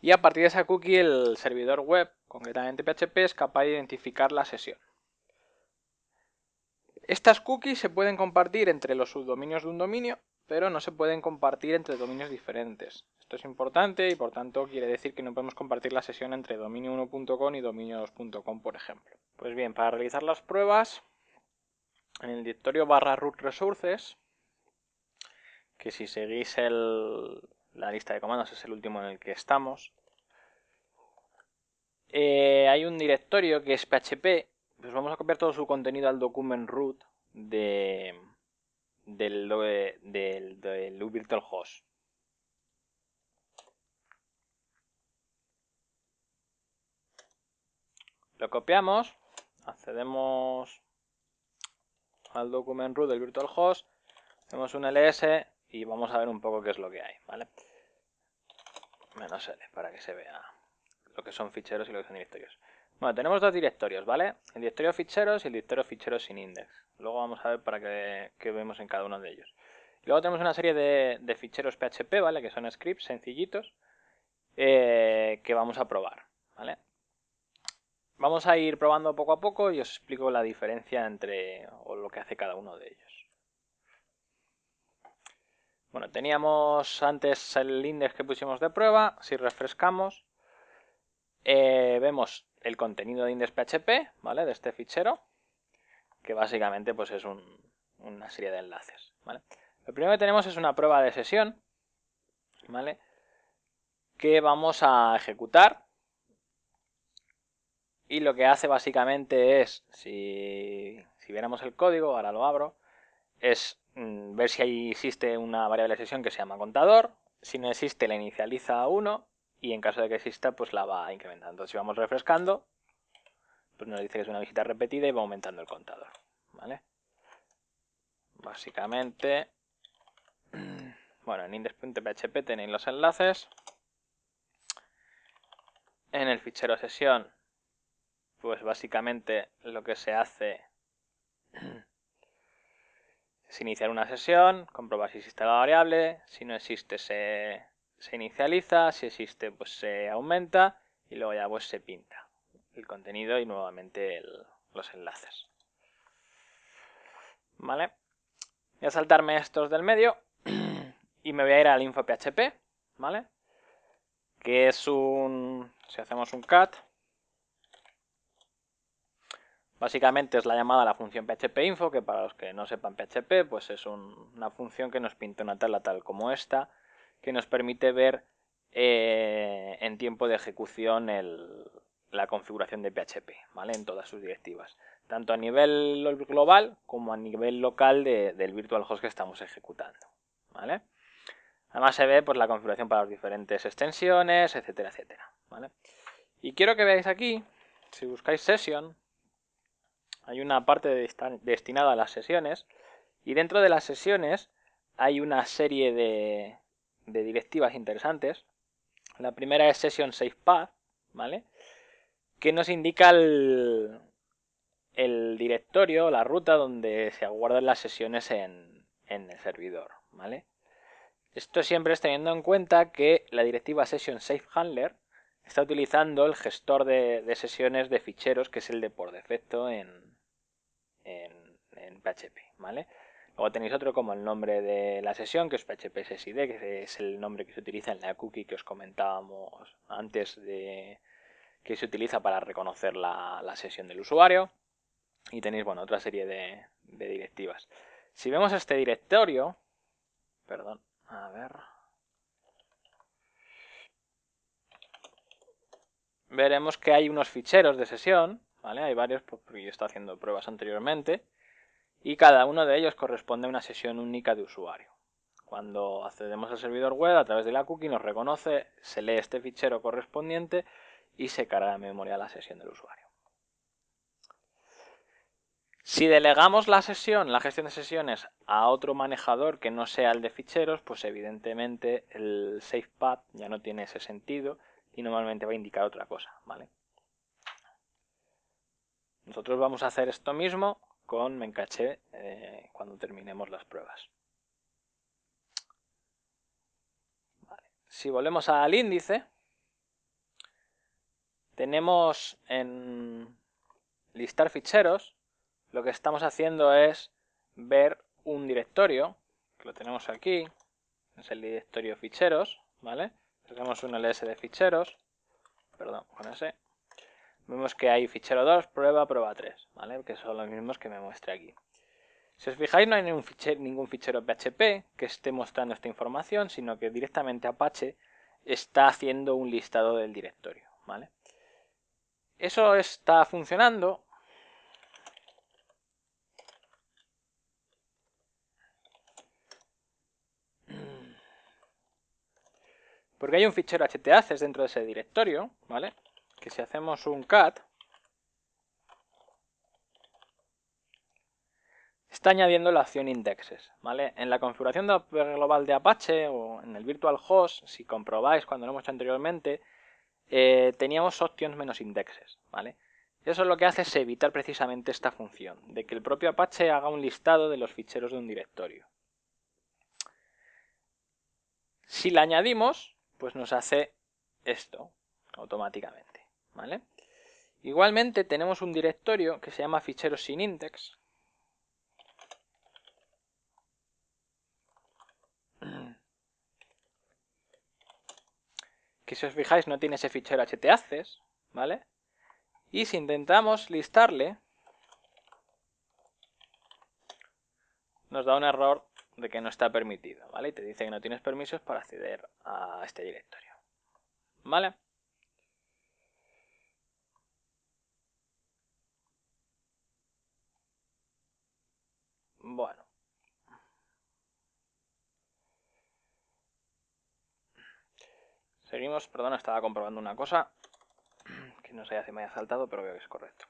y a partir de esa cookie el servidor web, concretamente PHP, es capaz de identificar la sesión. Estas cookies se pueden compartir entre los subdominios de un dominio, pero no se pueden compartir entre dominios diferentes. Esto es importante y por tanto quiere decir que no podemos compartir la sesión entre dominio1.com y dominio2.com, por ejemplo. Pues bien, para realizar las pruebas, en el directorio barra root resources, que si seguís el, la lista de comandos es el último en el que estamos. Eh, hay un directorio que es PHP, pues vamos a copiar todo su contenido al document root de, del, del, del host. Lo copiamos, accedemos al document root del virtual host. hacemos un ls y vamos a ver un poco qué es lo que hay, ¿vale? Menos L, para que se vea lo que son ficheros y lo que son directorios. Bueno, tenemos dos directorios, ¿vale? El directorio ficheros y el directorio ficheros sin index. Luego vamos a ver para qué, vemos en cada uno de ellos. luego tenemos una serie de, ficheros PHP, ¿vale? Que son scripts sencillitos eh, que vamos a probar, ¿vale? Vamos a ir probando poco a poco y os explico la diferencia entre o lo que hace cada uno de ellos. Bueno, teníamos antes el index que pusimos de prueba. Si refrescamos, eh, vemos el contenido de index.php, ¿vale? De este fichero, que básicamente pues, es una serie de enlaces, Lo primero que tenemos es una prueba de sesión, ¿vale? Que vamos a ejecutar. Y lo que hace básicamente es, si, si viéramos el código, ahora lo abro, es Mm, ver si ahí existe una variable de sesión que se llama contador. Si no existe, la inicializa a 1 y en caso de que exista, pues la va incrementando. Entonces, si vamos refrescando, pues nos dice que es una visita repetida y va aumentando el contador. Básicamente, bueno, en index.php tenéis los enlaces. En el fichero sesión, pues básicamente lo que se hace se iniciar una sesión, comprobar si existe la variable, si no existe se, inicializa, si existe pues se aumenta y luego ya pues se pinta el contenido y nuevamente los enlaces. ¿Vale? Voy a saltarme estos del medio y me voy a ir al info.php, ¿vale? Que es un... si hacemos un cat, Básicamente es la llamada a la función phpinfo, que para los que no sepan PHP, pues es una función que nos pinta una tabla tal como esta, que nos permite ver eh, en tiempo de ejecución la configuración de PHP, ¿vale? En todas sus directivas, tanto a nivel global como a nivel local del virtual host que estamos ejecutando, ¿vale? Además se ve pues, la configuración para las diferentes extensiones, etcétera, etcétera, ¿vale? Y quiero que veáis aquí, si buscáis session, hay una parte destinada a las sesiones y dentro de las sesiones hay una serie de, directivas interesantes. La primera es Session Path, ¿vale? Que nos indica el, directorio, la ruta donde se aguardan las sesiones en, el servidor, ¿vale? Esto siempre es teniendo en cuenta que la directiva Session Safe Handler está utilizando el gestor de sesiones de ficheros, que es el de por defecto en, en, PHP, ¿vale? Luego tenéis otro como el nombre de la sesión, que es PHP que es el nombre que se utiliza en la cookie que os comentábamos antes de que se utiliza para reconocer la, sesión del usuario. Y tenéis, bueno, otra serie de, de directivas. Si vemos este directorio, perdón, a ver... Veremos que hay unos ficheros de sesión hay varios pues, porque yo he estado haciendo pruebas anteriormente y cada uno de ellos corresponde a una sesión única de usuario. Cuando accedemos al servidor web a través de la cookie nos reconoce, se lee este fichero correspondiente y se carga de memoria la sesión del usuario. Si delegamos la sesión, la gestión de sesiones, a otro manejador que no sea el de ficheros, pues evidentemente el path ya no tiene ese sentido y normalmente va a indicar otra cosa, ¿vale? Nosotros vamos a hacer esto mismo con mencache eh, cuando terminemos las pruebas. Si volvemos al índice, tenemos en listar ficheros, lo que estamos haciendo es ver un directorio, lo tenemos aquí, es el directorio ficheros, ¿vale? Tenemos un ls de ficheros, perdón, con ese, Vemos que hay fichero 2, prueba, prueba 3, ¿vale? Que son los mismos que me muestre aquí. Si os fijáis, no hay ningún fichero, PHP que esté mostrando esta información, sino que directamente Apache está haciendo un listado del directorio, ¿vale? Eso está funcionando. Porque hay un fichero .htaccess dentro de ese directorio, ¿vale? que si hacemos un cat, está añadiendo la opción indexes, ¿vale? En la configuración global de Apache o en el virtual host, si comprobáis cuando lo hemos hecho anteriormente, eh, teníamos options menos indexes, ¿vale? Eso lo que hace es evitar precisamente esta función, de que el propio Apache haga un listado de los ficheros de un directorio. Si la añadimos, pues nos hace esto automáticamente. ¿vale? Igualmente tenemos un directorio que se llama ficheros sin index. Que si os fijáis no tiene ese fichero htaccess, ¿vale? Y si intentamos listarle, nos da un error de que no está permitido, ¿vale? Y te dice que no tienes permisos para acceder a este directorio, ¿vale? Bueno. Seguimos, perdona, estaba comprobando una cosa que no sé si me haya saltado, pero veo que es correcto.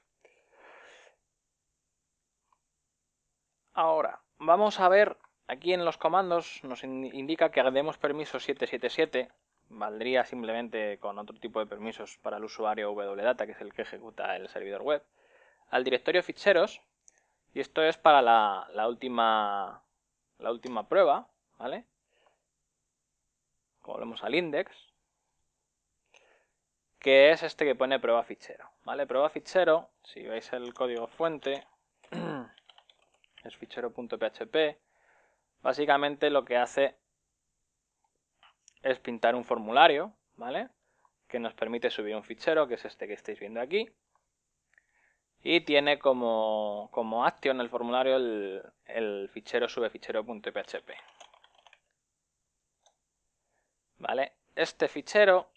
Ahora, vamos a ver, aquí en los comandos nos indica que demos permiso 777, valdría simplemente con otro tipo de permisos para el usuario wdata, que es el que ejecuta el servidor web, al directorio ficheros, y esto es para la, última, la última prueba, ¿vale? Volvemos al index, que es este que pone prueba fichero, ¿vale? Prueba fichero, si veis el código fuente, es fichero.php, básicamente lo que hace es pintar un formulario, ¿vale? Que nos permite subir un fichero, que es este que estáis viendo aquí. Y tiene como, como action el formulario el, el fichero subefichero.php. ¿Vale? Este fichero,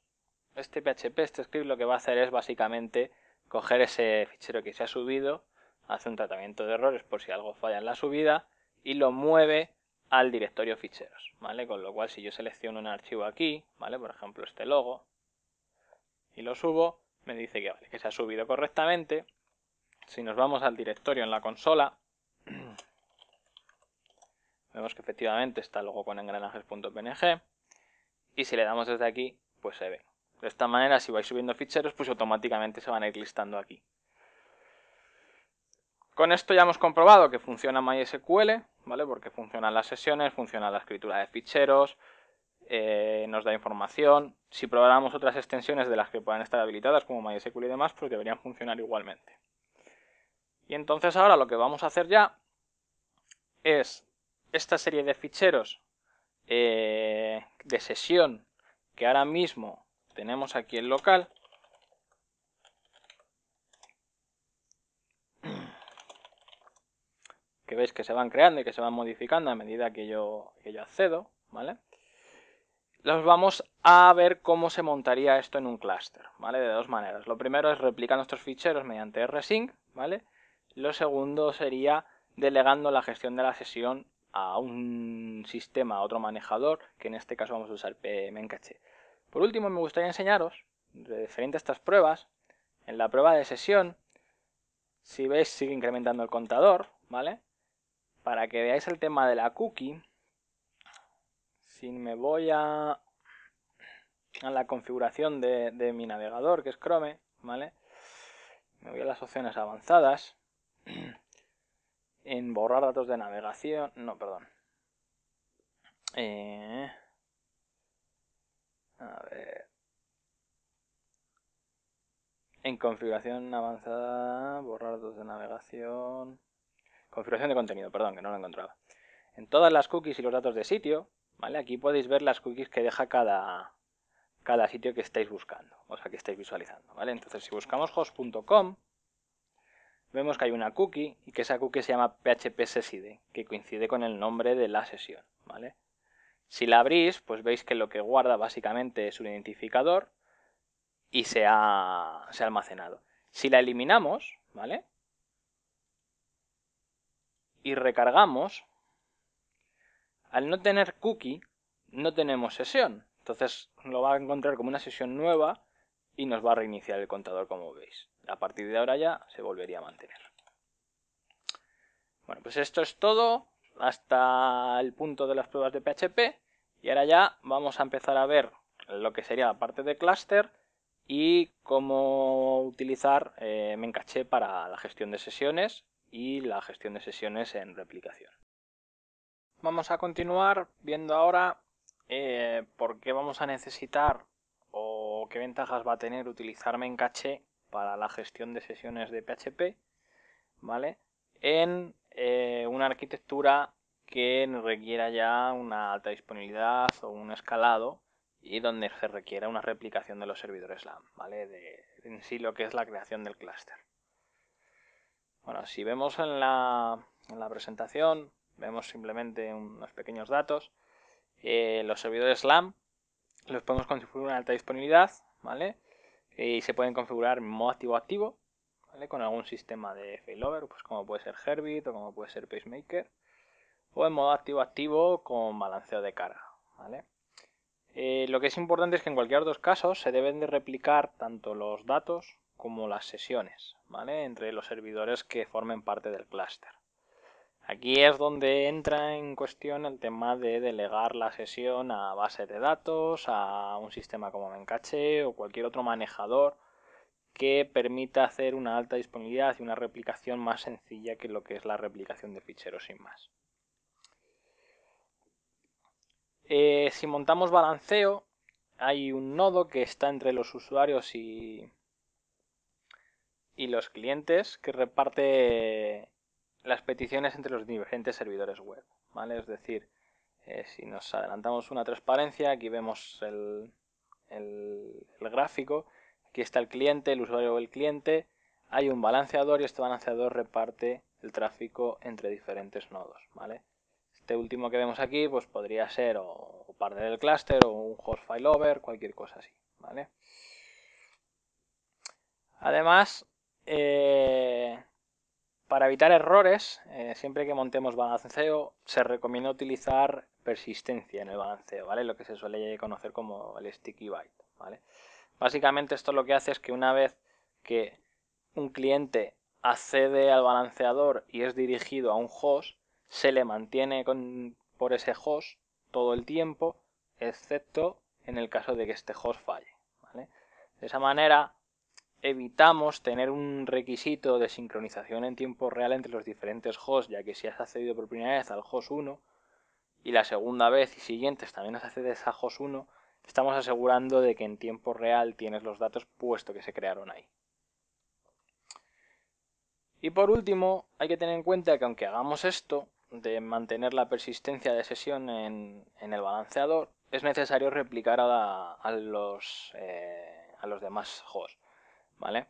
este PHP, este script lo que va a hacer es básicamente coger ese fichero que se ha subido, hace un tratamiento de errores por si algo falla en la subida y lo mueve al directorio ficheros, ¿vale? Con lo cual si yo selecciono un archivo aquí, ¿vale? Por ejemplo este logo y lo subo, me dice que, vale, que se ha subido correctamente si nos vamos al directorio en la consola, vemos que efectivamente está luego con engranajes.png y si le damos desde aquí, pues se ve. De esta manera, si vais subiendo ficheros, pues automáticamente se van a ir listando aquí. Con esto ya hemos comprobado que funciona MySQL, ¿vale? Porque funcionan las sesiones, funciona la escritura de ficheros, eh, nos da información. Si probáramos otras extensiones de las que puedan estar habilitadas, como MySQL y demás, pues deberían funcionar igualmente. Y entonces ahora lo que vamos a hacer ya es esta serie de ficheros eh, de sesión que ahora mismo tenemos aquí en local. Que veis que se van creando y que se van modificando a medida que yo, que yo accedo, ¿vale? Los vamos a ver cómo se montaría esto en un clúster, ¿vale? De dos maneras. Lo primero es replicar nuestros ficheros mediante rsync, ¿vale? Lo segundo sería delegando la gestión de la sesión a un sistema, a otro manejador, que en este caso vamos a usar PMencache. Por último, me gustaría enseñaros, referente a estas pruebas, en la prueba de sesión, si veis sigue incrementando el contador, ¿vale? Para que veáis el tema de la cookie, si me voy a, a la configuración de, de mi navegador, que es Chrome, ¿vale? Me voy a las opciones avanzadas, en borrar datos de navegación. No, perdón. Eh, a ver. En configuración avanzada, borrar datos de navegación. Configuración de contenido, perdón, que no lo encontraba. En todas las cookies y los datos de sitio, ¿vale? Aquí podéis ver las cookies que deja cada, cada sitio que estáis buscando, o sea, que estáis visualizando, ¿vale? Entonces, si buscamos host.com, vemos que hay una cookie y que esa cookie se llama PHP que coincide con el nombre de la sesión, ¿vale? Si la abrís, pues veis que lo que guarda básicamente es un identificador y se ha, se almacenado. Si la eliminamos, ¿vale? Y recargamos, al no tener cookie, no tenemos sesión. Entonces lo va a encontrar como una sesión nueva y nos va a reiniciar el contador como veis a partir de ahora ya se volvería a mantener. Bueno, pues esto es todo hasta el punto de las pruebas de PHP y ahora ya vamos a empezar a ver lo que sería la parte de clúster y cómo utilizar eh, para la gestión de sesiones y la gestión de sesiones en replicación. Vamos a continuar viendo ahora eh, por qué vamos a necesitar o qué ventajas va a tener utilizar Mencache para la gestión de sesiones de PHP, ¿vale? En eh, una arquitectura que requiera ya una alta disponibilidad o un escalado y donde se requiera una replicación de los servidores Lam, ¿vale? en sí lo que es la creación del clúster. Bueno, si vemos en la, presentación, vemos simplemente unos pequeños datos. Eh, los servidores Lam los podemos construir una alta disponibilidad, ¿vale? Y se pueden configurar en modo activo-activo, Con algún sistema de failover, pues como puede ser Herbit o como puede ser Pacemaker. O en modo activo-activo con balanceo de carga, eh, lo que es importante es que en cualquier otro caso casos se deben de replicar tanto los datos como las sesiones, Entre los servidores que formen parte del clúster. Aquí es donde entra en cuestión el tema de delegar la sesión a base de datos, a un sistema como Mencache o cualquier otro manejador que permita hacer una alta disponibilidad y una replicación más sencilla que lo que es la replicación de ficheros sin más. Eh, si montamos balanceo, hay un nodo que está entre los usuarios y, y los clientes que reparte las peticiones entre los diferentes servidores web. ¿vale? Es decir, eh, si nos adelantamos una transparencia, aquí vemos el, el, gráfico, aquí está el cliente, el usuario o el cliente, hay un balanceador y este balanceador reparte el tráfico entre diferentes nodos. ¿vale? Este último que vemos aquí pues podría ser o, parte del clúster o un host file over cualquier cosa así. ¿vale? Además, eh, para evitar errores, eh, siempre que montemos balanceo, se recomienda utilizar persistencia en el balanceo, ¿vale? Lo que se suele conocer como el sticky byte, Básicamente esto lo que hace es que una vez que un cliente accede al balanceador y es dirigido a un host, se le mantiene por ese host todo el tiempo, excepto en el caso de que este host falle, De esa manera, evitamos tener un requisito de sincronización en tiempo real entre los diferentes hosts, ya que si has accedido por primera vez al host 1 y la segunda vez y siguientes también has accedido a host 1, estamos asegurando de que en tiempo real tienes los datos puesto que se crearon ahí. Y por último, hay que tener en cuenta que aunque hagamos esto, de mantener la persistencia de sesión en, el balanceador, es necesario replicar a, los, eh, a los demás hosts. ¿vale?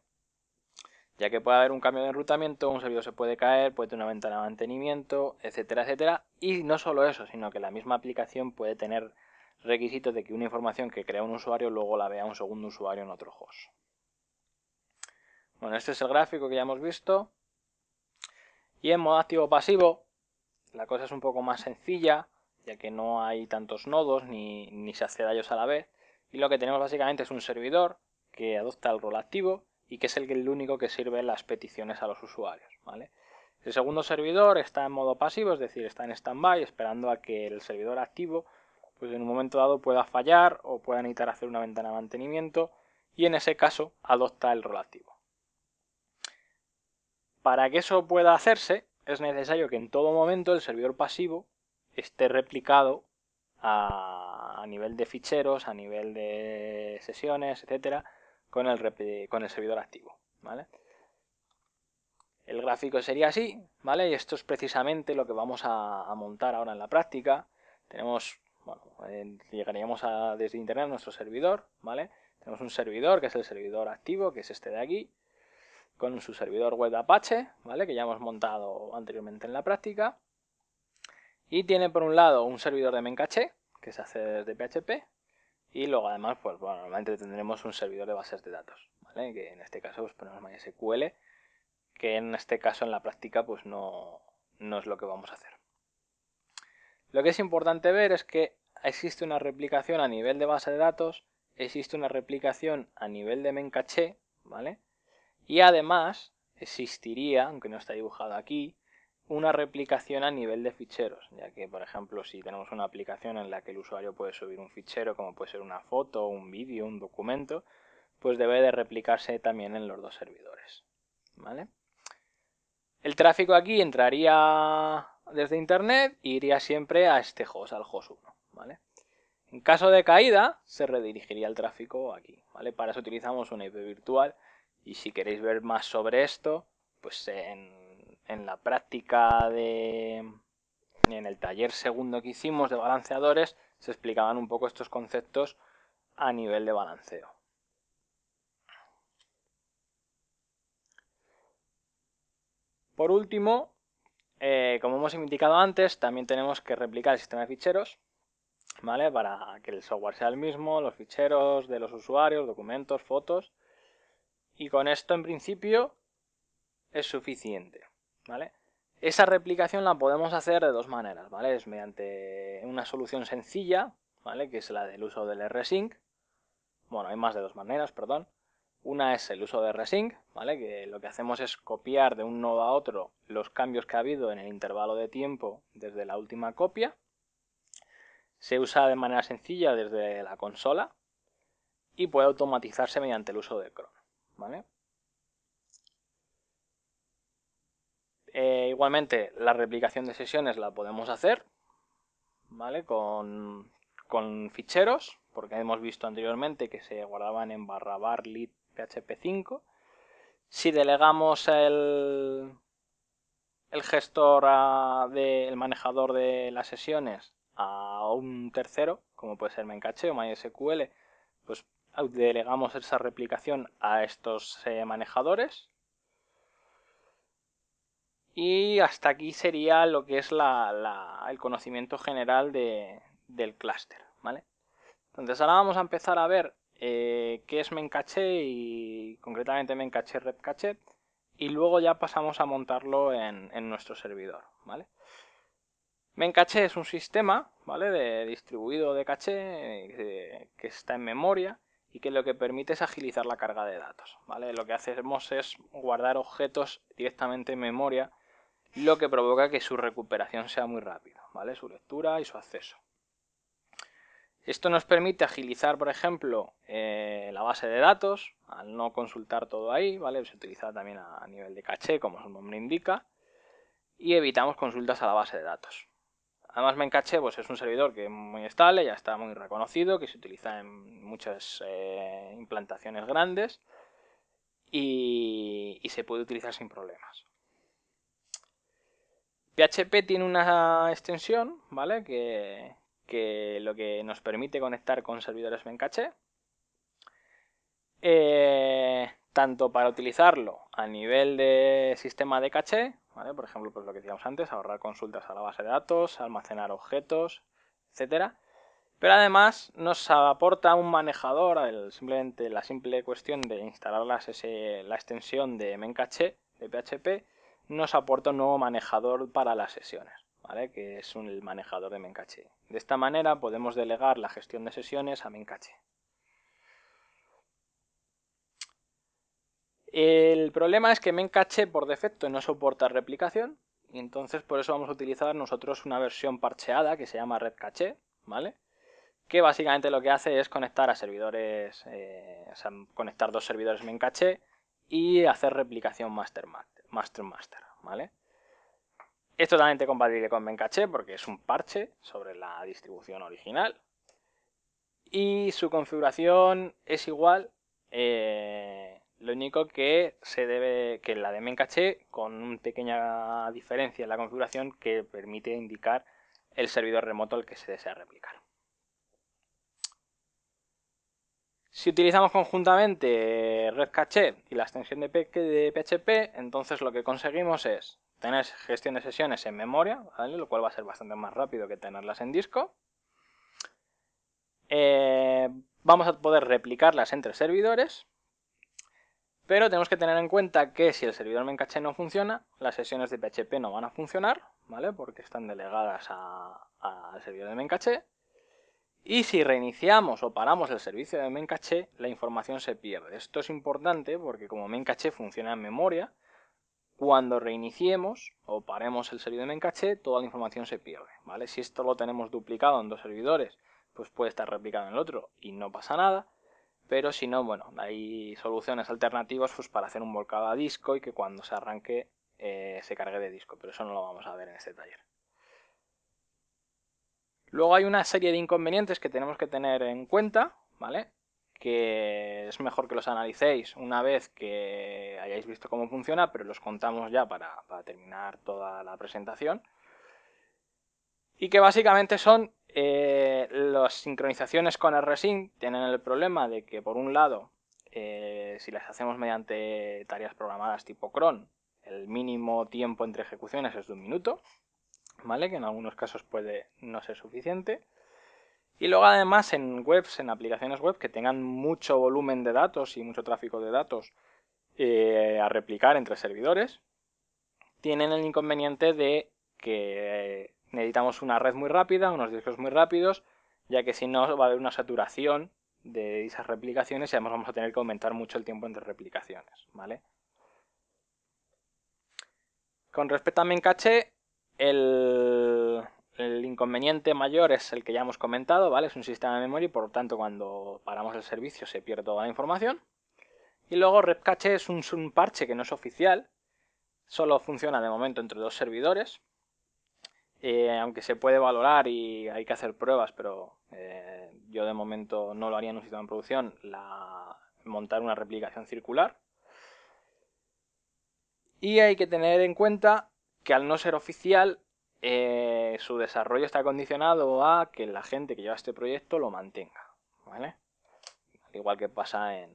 Ya que puede haber un cambio de enrutamiento, un servidor se puede caer, puede tener una ventana de mantenimiento, etcétera, etcétera. Y no solo eso, sino que la misma aplicación puede tener requisitos de que una información que crea un usuario luego la vea un segundo usuario en otro host. Bueno, este es el gráfico que ya hemos visto. Y en modo activo pasivo, la cosa es un poco más sencilla, ya que no hay tantos nodos ni, ni se accede a ellos a la vez. Y lo que tenemos básicamente es un servidor que adopta el rol activo y que es el, único que sirve las peticiones a los usuarios. El segundo servidor está en modo pasivo, es decir, está en stand-by esperando a que el servidor activo pues en un momento dado pueda fallar o pueda necesitar hacer una ventana de mantenimiento y en ese caso adopta el rol activo. Para que eso pueda hacerse es necesario que en todo momento el servidor pasivo esté replicado a, a nivel de ficheros, a nivel de sesiones, etcétera, con el, con el servidor activo. ¿vale? El gráfico sería así, ¿vale? Y esto es precisamente lo que vamos a, montar ahora en la práctica. Tenemos, bueno, eh, llegaríamos a, desde internet a nuestro servidor, ¿vale? Tenemos un servidor, que es el servidor activo, que es este de aquí, con su servidor web Apache, ¿vale? Que ya hemos montado anteriormente en la práctica. Y tiene por un lado un servidor de Mencache que se hace desde PHP, y luego además, pues normalmente tendremos un servidor de bases de datos, Que en este caso pues ponemos MySQL, que en este caso en la práctica pues no, es lo que vamos a hacer. Lo que es importante ver es que existe una replicación a nivel de base de datos, existe una replicación a nivel de Mencache, ¿vale? Y además existiría, aunque no está dibujado aquí, una replicación a nivel de ficheros, ya que por ejemplo si tenemos una aplicación en la que el usuario puede subir un fichero como puede ser una foto, un vídeo, un documento, pues debe de replicarse también en los dos servidores. ¿vale? El tráfico aquí entraría desde internet e iría siempre a este host, al host 1. ¿vale? En caso de caída se redirigiría el tráfico aquí. ¿vale? Para eso utilizamos una IP virtual y si queréis ver más sobre esto, pues en en la práctica de... en el taller segundo que hicimos de balanceadores se explicaban un poco estos conceptos a nivel de balanceo. Por último, eh, como hemos indicado antes, también tenemos que replicar el sistema de ficheros, ¿vale? Para que el software sea el mismo, los ficheros de los usuarios, documentos, fotos. Y con esto, en principio, es suficiente. ¿vale? Esa replicación la podemos hacer de dos maneras, ¿vale? Es mediante una solución sencilla, ¿vale? Que es la del uso del rsync. Bueno, hay más de dos maneras, perdón. Una es el uso de rsync, ¿vale? Que lo que hacemos es copiar de un nodo a otro los cambios que ha habido en el intervalo de tiempo desde la última copia. Se usa de manera sencilla desde la consola y puede automatizarse mediante el uso de cron, ¿vale? Eh, igualmente, la replicación de sesiones la podemos hacer, ¿vale? Con, ficheros, porque hemos visto anteriormente que se guardaban en barra bar php5. Si delegamos el, el gestor del manejador de las sesiones a un tercero, como puede ser Mencache o MySQL, pues delegamos esa replicación a estos eh, manejadores y hasta aquí sería lo que es el conocimiento general del clúster, ¿vale? Entonces ahora vamos a empezar a ver eh, qué es Mencache y concretamente Memcache Repcache y luego ya pasamos a montarlo en, nuestro servidor, ¿vale? es un sistema, De distribuido de caché eh, que está en memoria y que lo que permite es agilizar la carga de datos, ¿vale? Lo que hacemos es guardar objetos directamente en memoria lo que provoca que su recuperación sea muy rápida, ¿vale? Su lectura y su acceso. Esto nos permite agilizar, por ejemplo, eh, la base de datos, al no consultar todo ahí, ¿vale? Se utiliza también a, nivel de caché, como su nombre indica, y evitamos consultas a la base de datos. Además, Memcache pues, es un servidor que es muy estable, ya está muy reconocido, que se utiliza en muchas eh, implantaciones grandes y, se puede utilizar sin problemas. PHP tiene una extensión, ¿vale? Que, lo que nos permite conectar con servidores Mencache, eh, tanto para utilizarlo a nivel de sistema de caché, por ejemplo, pues lo que decíamos antes, ahorrar consultas a la base de datos, almacenar objetos, etc. Pero además nos aporta un manejador, simplemente la simple cuestión de instalar la extensión de mencache de PHP nos aporta un nuevo manejador para las sesiones, ¿vale? que es un, el manejador de Mencache. De esta manera podemos delegar la gestión de sesiones a Mencache. El problema es que Mencache por defecto no soporta replicación, y entonces por eso vamos a utilizar nosotros una versión parcheada que se llama Redcache, ¿vale? que básicamente lo que hace es conectar a servidores, eh, conectar dos servidores Mencache y hacer replicación mastermind master master, ¿vale? Es totalmente compatible con Mencache porque es un parche sobre la distribución original. Y su configuración es igual, eh, lo único que se debe que la de Mencache con una pequeña diferencia en la configuración que permite indicar el servidor remoto al que se desea replicar. Si utilizamos conjuntamente eh, Red Cache y la extensión de, PHP, entonces lo que conseguimos es tener gestión de sesiones en memoria, lo cual va a ser bastante más rápido que tenerlas en disco. Eh, vamos a poder replicarlas entre servidores, pero tenemos que tener en cuenta que si el servidor main no funciona, las sesiones de PHP no van a funcionar, ¿vale? porque están delegadas al servidor de Mencache. Y si reiniciamos o paramos el servicio de memcache, la información se pierde. Esto es importante porque como memcache funciona en memoria, cuando reiniciemos o paremos el servicio de memcache, toda la información se pierde. ¿vale? Si esto lo tenemos duplicado en dos servidores, pues puede estar replicado en el otro y no pasa nada. Pero si no, bueno, hay soluciones alternativas pues, para hacer un volcado a disco y que cuando se arranque eh, se cargue de disco. Pero eso no lo vamos a ver en este taller. Luego hay una serie de inconvenientes que tenemos que tener en cuenta, ¿vale? Que es mejor que los analicéis una vez que hayáis visto cómo funciona, pero los contamos ya para, terminar toda la presentación. Y que básicamente son eh, las sincronizaciones con RSync tienen el problema de que, por un lado, eh, si las hacemos mediante tareas programadas tipo cron, el mínimo tiempo entre ejecuciones es de un minuto, que en algunos casos puede no ser suficiente. Y luego además en webs, en aplicaciones web que tengan mucho volumen de datos y mucho tráfico de datos eh, a replicar entre servidores, tienen el inconveniente de que necesitamos una red muy rápida, unos discos muy rápidos, ya que si no va a haber una saturación de esas replicaciones y además vamos a tener que aumentar mucho el tiempo entre replicaciones, ¿vale? Con respecto a Mencache, el, inconveniente mayor es el que ya hemos comentado, ¿vale? Es un sistema de memoria y por lo tanto cuando paramos el servicio se pierde toda la información. Y luego RepCache es un, un parche que no es oficial, solo funciona de momento entre dos servidores, eh, aunque se puede valorar y hay que hacer pruebas, pero eh, yo de momento no lo haría en un sistema en producción, montar una replicación circular. Y hay que tener en cuenta que al no ser oficial, eh, su desarrollo está condicionado a que la gente que lleva este proyecto lo mantenga, Al igual que pasa en,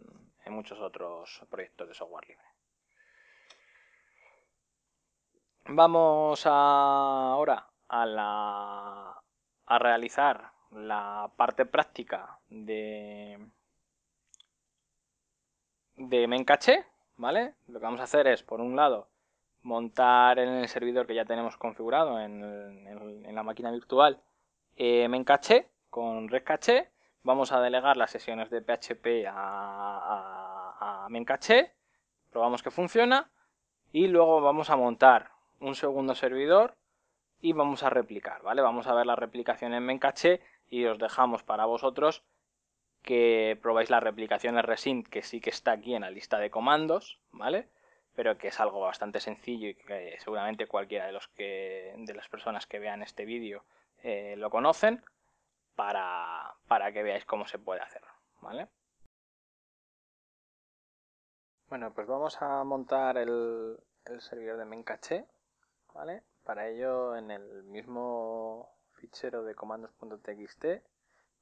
muchos otros proyectos de software libre. Vamos ahora a, la, a realizar la parte práctica de, de Mencaché, ¿vale? Lo que vamos a hacer es, por un lado, montar en el servidor que ya tenemos configurado en, la máquina virtual eh, MENCACHE con red Vamos a delegar las sesiones de PHP a, MENCACHE Probamos que funciona. Y luego vamos a montar un segundo servidor y vamos a replicar, ¿vale? Vamos a ver la replicación en MENCACHE y os dejamos para vosotros que probáis la replicación rsync que sí que está aquí en la lista de comandos, ¿vale? pero que es algo bastante sencillo y que seguramente cualquiera de, los que, de las personas que vean este vídeo eh, lo conocen para, que veáis cómo se puede hacer. ¿vale? Bueno, pues vamos a montar el, servidor de Mencache, ¿vale? Para ello, en el mismo fichero de comandos.txt,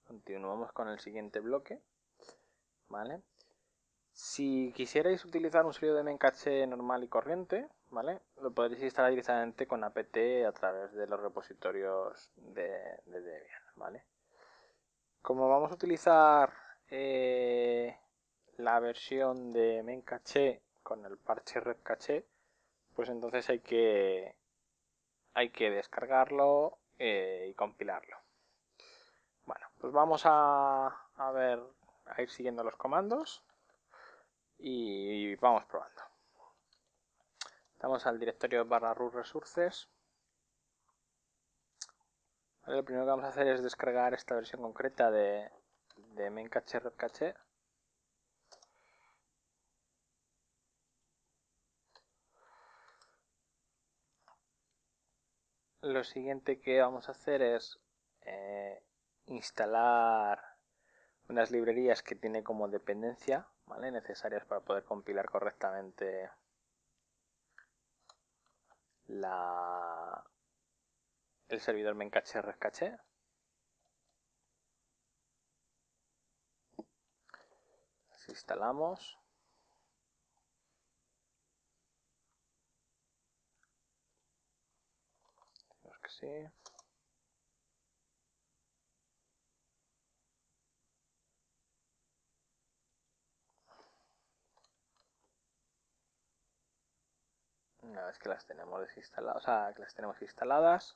continuamos con el siguiente bloque. ¿vale? Si quisierais utilizar un servidor de Mencache normal y corriente, ¿vale? Lo podréis instalar directamente con apt a través de los repositorios de, Debian, ¿vale? Como vamos a utilizar eh, la versión de Mencache con el parche Red pues entonces hay que, hay que descargarlo eh, y compilarlo. Bueno, pues vamos a, a ver, a ir siguiendo los comandos y vamos probando. Estamos al directorio barra root resources. lo primero que vamos a hacer es descargar esta versión concreta de, de cache Lo siguiente que vamos a hacer es eh, instalar unas librerías que tiene como dependencia ¿vale? necesarias para poder compilar correctamente la... el servidor mencache rescache las instalamos que sí una vez que las tenemos desinstaladas, que las tenemos instaladas,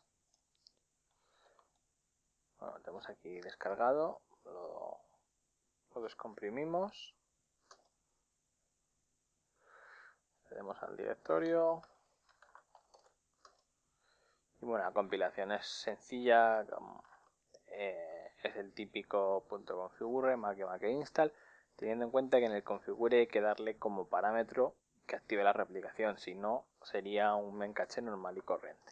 tenemos aquí descargado, lo, lo descomprimimos, accedemos al directorio, y bueno, la compilación es sencilla, eh, es el típico punto .configure, make make install, teniendo en cuenta que en el configure hay que darle como parámetro que active la replicación, si no sería un encache normal y corriente.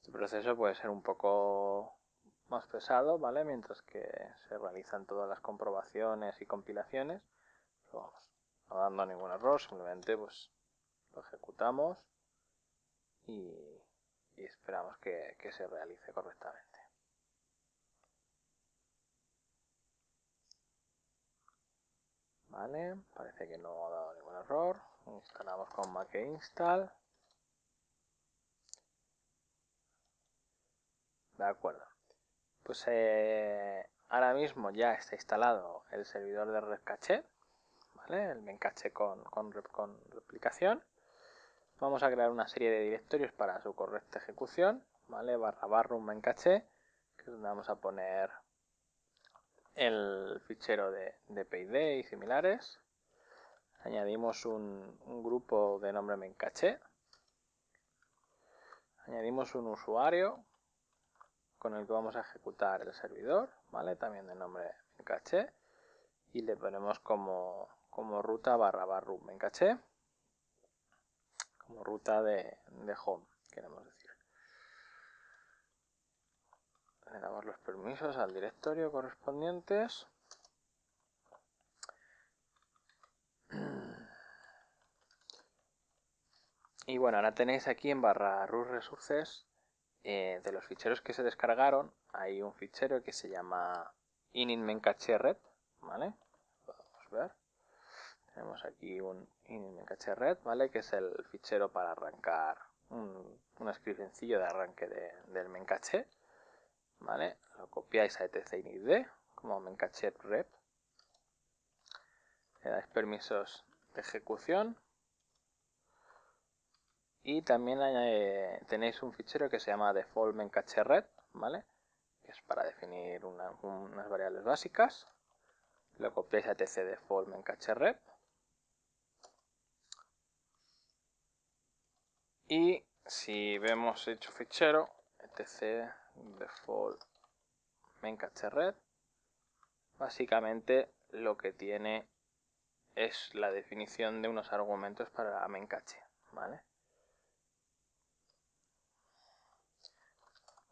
Este proceso puede ser un poco más pesado, ¿vale? Mientras que se realizan todas las comprobaciones y compilaciones no no dando ningún error, simplemente pues lo ejecutamos y, esperamos que, se realice correctamente. Vale, parece que no ha dado ningún error. Instalamos con mac e install. De acuerdo. Pues eh, ahora mismo ya está instalado el servidor de red el mencache con, con, replicación. Vamos a crear una serie de directorios para su correcta ejecución, ¿vale? barra barra un mencache. que es donde vamos a poner el fichero de, de PID y similares. Añadimos un, grupo de nombre mencache. Añadimos un usuario con el que vamos a ejecutar el servidor, ¿vale? También de nombre mencache. Y le ponemos como, como ruta barra bar room como ruta de, de home queremos decir le damos los permisos al directorio correspondientes y bueno ahora tenéis aquí en barra root resources eh, de los ficheros que se descargaron hay un fichero que se llama mencache red vale vamos ver tenemos aquí un mencache red, ¿vale? Que es el fichero para arrancar un, un sencillo de arranque del mencache, ¿vale? Lo copiáis a /etc/init.d como mencache rep. Le dais permisos de ejecución. Y también eh, tenéis un fichero que se llama default mencache red, ¿vale? Que es para definir unas variables básicas. Lo copiáis a etc default mencache rep Y si vemos hecho fichero, etc default red, básicamente lo que tiene es la definición de unos argumentos para la ¿vale?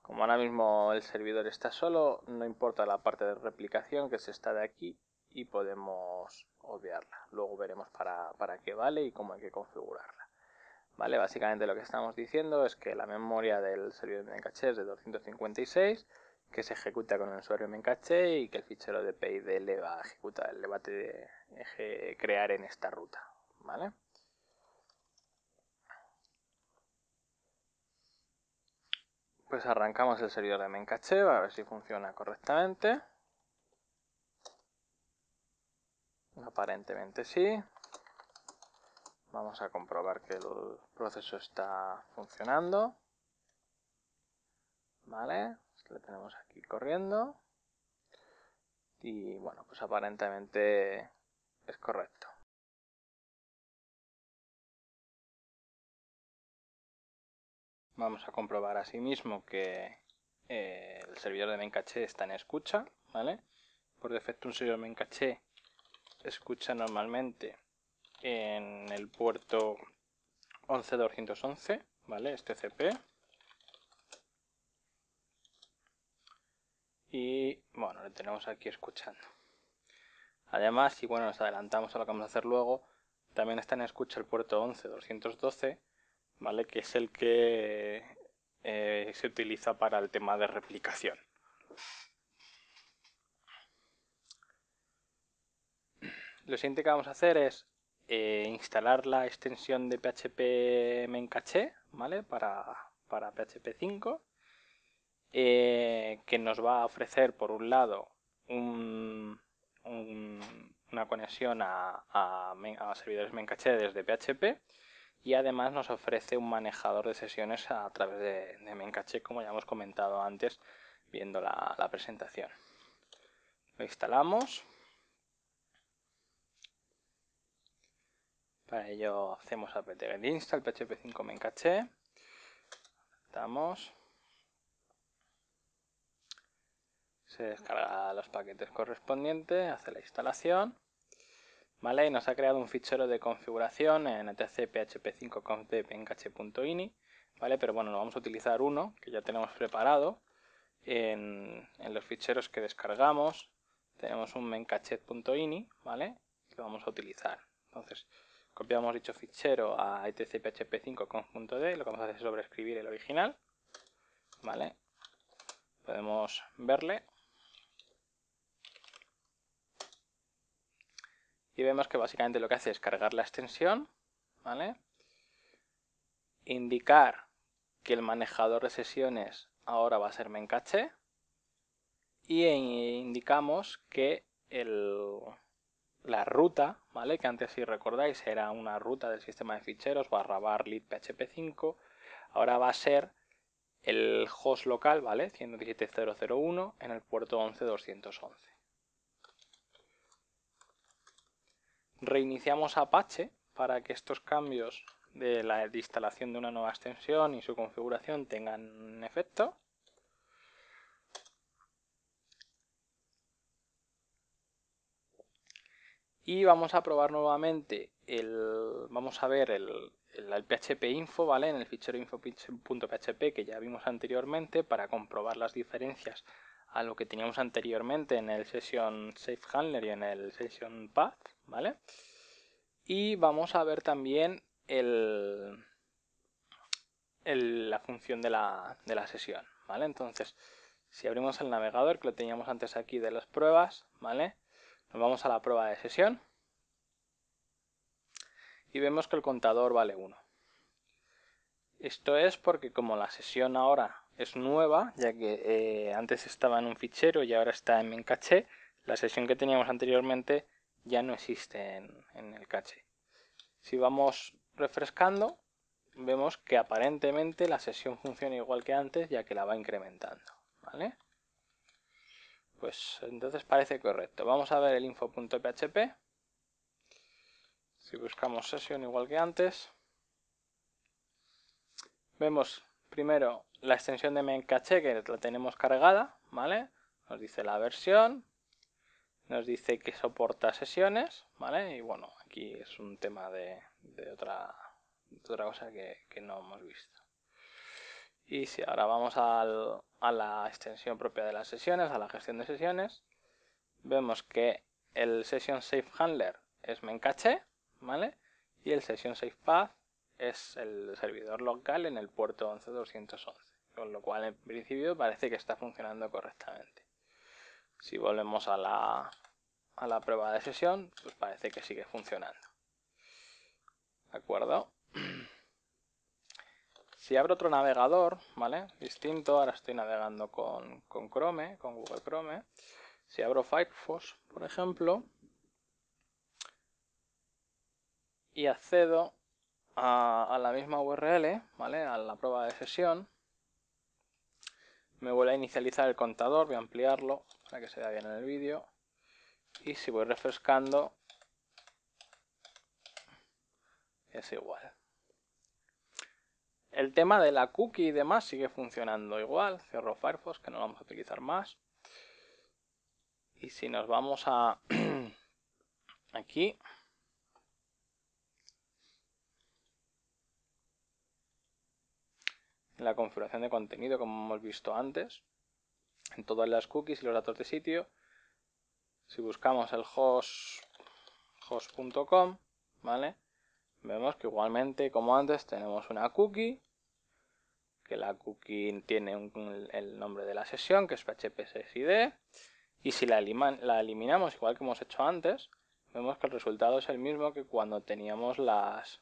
Como ahora mismo el servidor está solo, no importa la parte de replicación que se está de aquí y podemos obviarla. Luego veremos para qué vale y cómo hay que configurarla. ¿vale? Básicamente lo que estamos diciendo es que la memoria del servidor de Mencache es de 256, que se ejecuta con el usuario Mencache y que el fichero de PID le va a ejecutar, le va a crear en esta ruta, Pues arrancamos el servidor de Mencache, a ver si funciona correctamente. Aparentemente sí. Vamos a comprobar que el proceso está funcionando. Vale, pues lo tenemos aquí corriendo. Y bueno, pues aparentemente es correcto. Vamos a comprobar asimismo que eh, el servidor de Mencache está en escucha, Por defecto un servidor Mencache escucha normalmente en el puerto 11211, ¿vale? Este CP. Y bueno, lo tenemos aquí escuchando. Además, y bueno, nos adelantamos a lo que vamos a hacer luego, también está en escucha el puerto 11212, ¿vale? Que es el que eh, se utiliza para el tema de replicación. Lo siguiente que vamos a hacer es eh, instalar la extensión de PHP Memcached, ¿vale? Para, PHP 5, eh, que nos va a ofrecer, por un lado, una conexión a, a, servidores Mencache desde PHP y además nos ofrece un manejador de sesiones a través de, de como ya hemos comentado antes viendo la, la presentación. Lo instalamos Para ello hacemos apt-get install php5 mencache Damos. Se descarga los paquetes correspondientes, hace la instalación. ¿Vale? Y nos ha creado un fichero de configuración en etcphp php5 ¿Vale? Pero bueno, lo vamos a utilizar uno que ya tenemos preparado. En, los ficheros que descargamos tenemos un mencache.ini ¿vale? Que vamos a utilizar. Entonces, copiamos dicho fichero a etcphp5 lo que vamos a hacer es sobreescribir el original, ¿vale? Podemos verle. Y vemos que básicamente lo que hace es cargar la extensión, ¿vale? Indicar que el manejador de sesiones ahora va a ser mencache, y indicamos que el, la ruta, ¿vale? Que antes si recordáis era una ruta del sistema de ficheros barra bar lead php5, ahora va a ser el host local, ¿vale? 117.0.0.1 en el puerto 11.211. Reiniciamos Apache para que estos cambios de la instalación de una nueva extensión y su configuración tengan efecto. y vamos a probar nuevamente el vamos a ver el, PHP info, ¿vale? En el fichero info.php que ya vimos anteriormente para comprobar las diferencias a lo que teníamos anteriormente en el session safe handler y en el session path, ¿vale? Y vamos a ver también el, la función de la, de la sesión, ¿vale? Entonces, si abrimos el navegador que lo teníamos antes aquí de las pruebas, ¿vale? Nos vamos a la prueba de sesión y vemos que el contador vale 1. Esto es porque como la sesión ahora es nueva, ya que eh, antes estaba en un fichero y ahora está en mi caché, la sesión que teníamos anteriormente ya no existe en, en el caché. Si vamos refrescando, vemos que aparentemente la sesión funciona igual que antes, ya que la va incrementando. ¿vale? pues entonces parece correcto. Vamos a ver el info.php. Si buscamos sesión igual que antes, vemos primero la extensión de mencache que la tenemos cargada, ¿vale? Nos dice la versión, nos dice que soporta sesiones, ¿vale? Y bueno, aquí es un tema de, otra, cosa que no hemos visto. Y si ahora vamos a la extensión propia de las sesiones, a la gestión de sesiones, vemos que el session safe handler es Mencache, ¿vale? Y el session safe path es el servidor local en el puerto 11211, con lo cual en principio parece que está funcionando correctamente. Si volvemos a la, a la prueba de sesión, pues parece que sigue funcionando. ¿De acuerdo? Si abro otro navegador, ¿vale? Distinto, ahora estoy navegando con, Chrome, con Google Chrome. Si abro Firefox, por ejemplo, y accedo a, la misma URL, ¿vale? A la prueba de sesión, me vuelve a inicializar el contador, voy a ampliarlo para que se vea bien en el vídeo. Y si voy refrescando, es igual. El tema de la cookie y demás sigue funcionando igual. Cierro Firefox, que no lo vamos a utilizar más. Y si nos vamos a... aquí... la configuración de contenido como hemos visto antes en todas las cookies y los datos de sitio si buscamos el host host.com vale vemos que igualmente como antes tenemos una cookie que la cookie tiene el nombre de la sesión que es php y si la, la, eliminamos igual que hemos hecho antes vemos que el resultado es el mismo que cuando teníamos las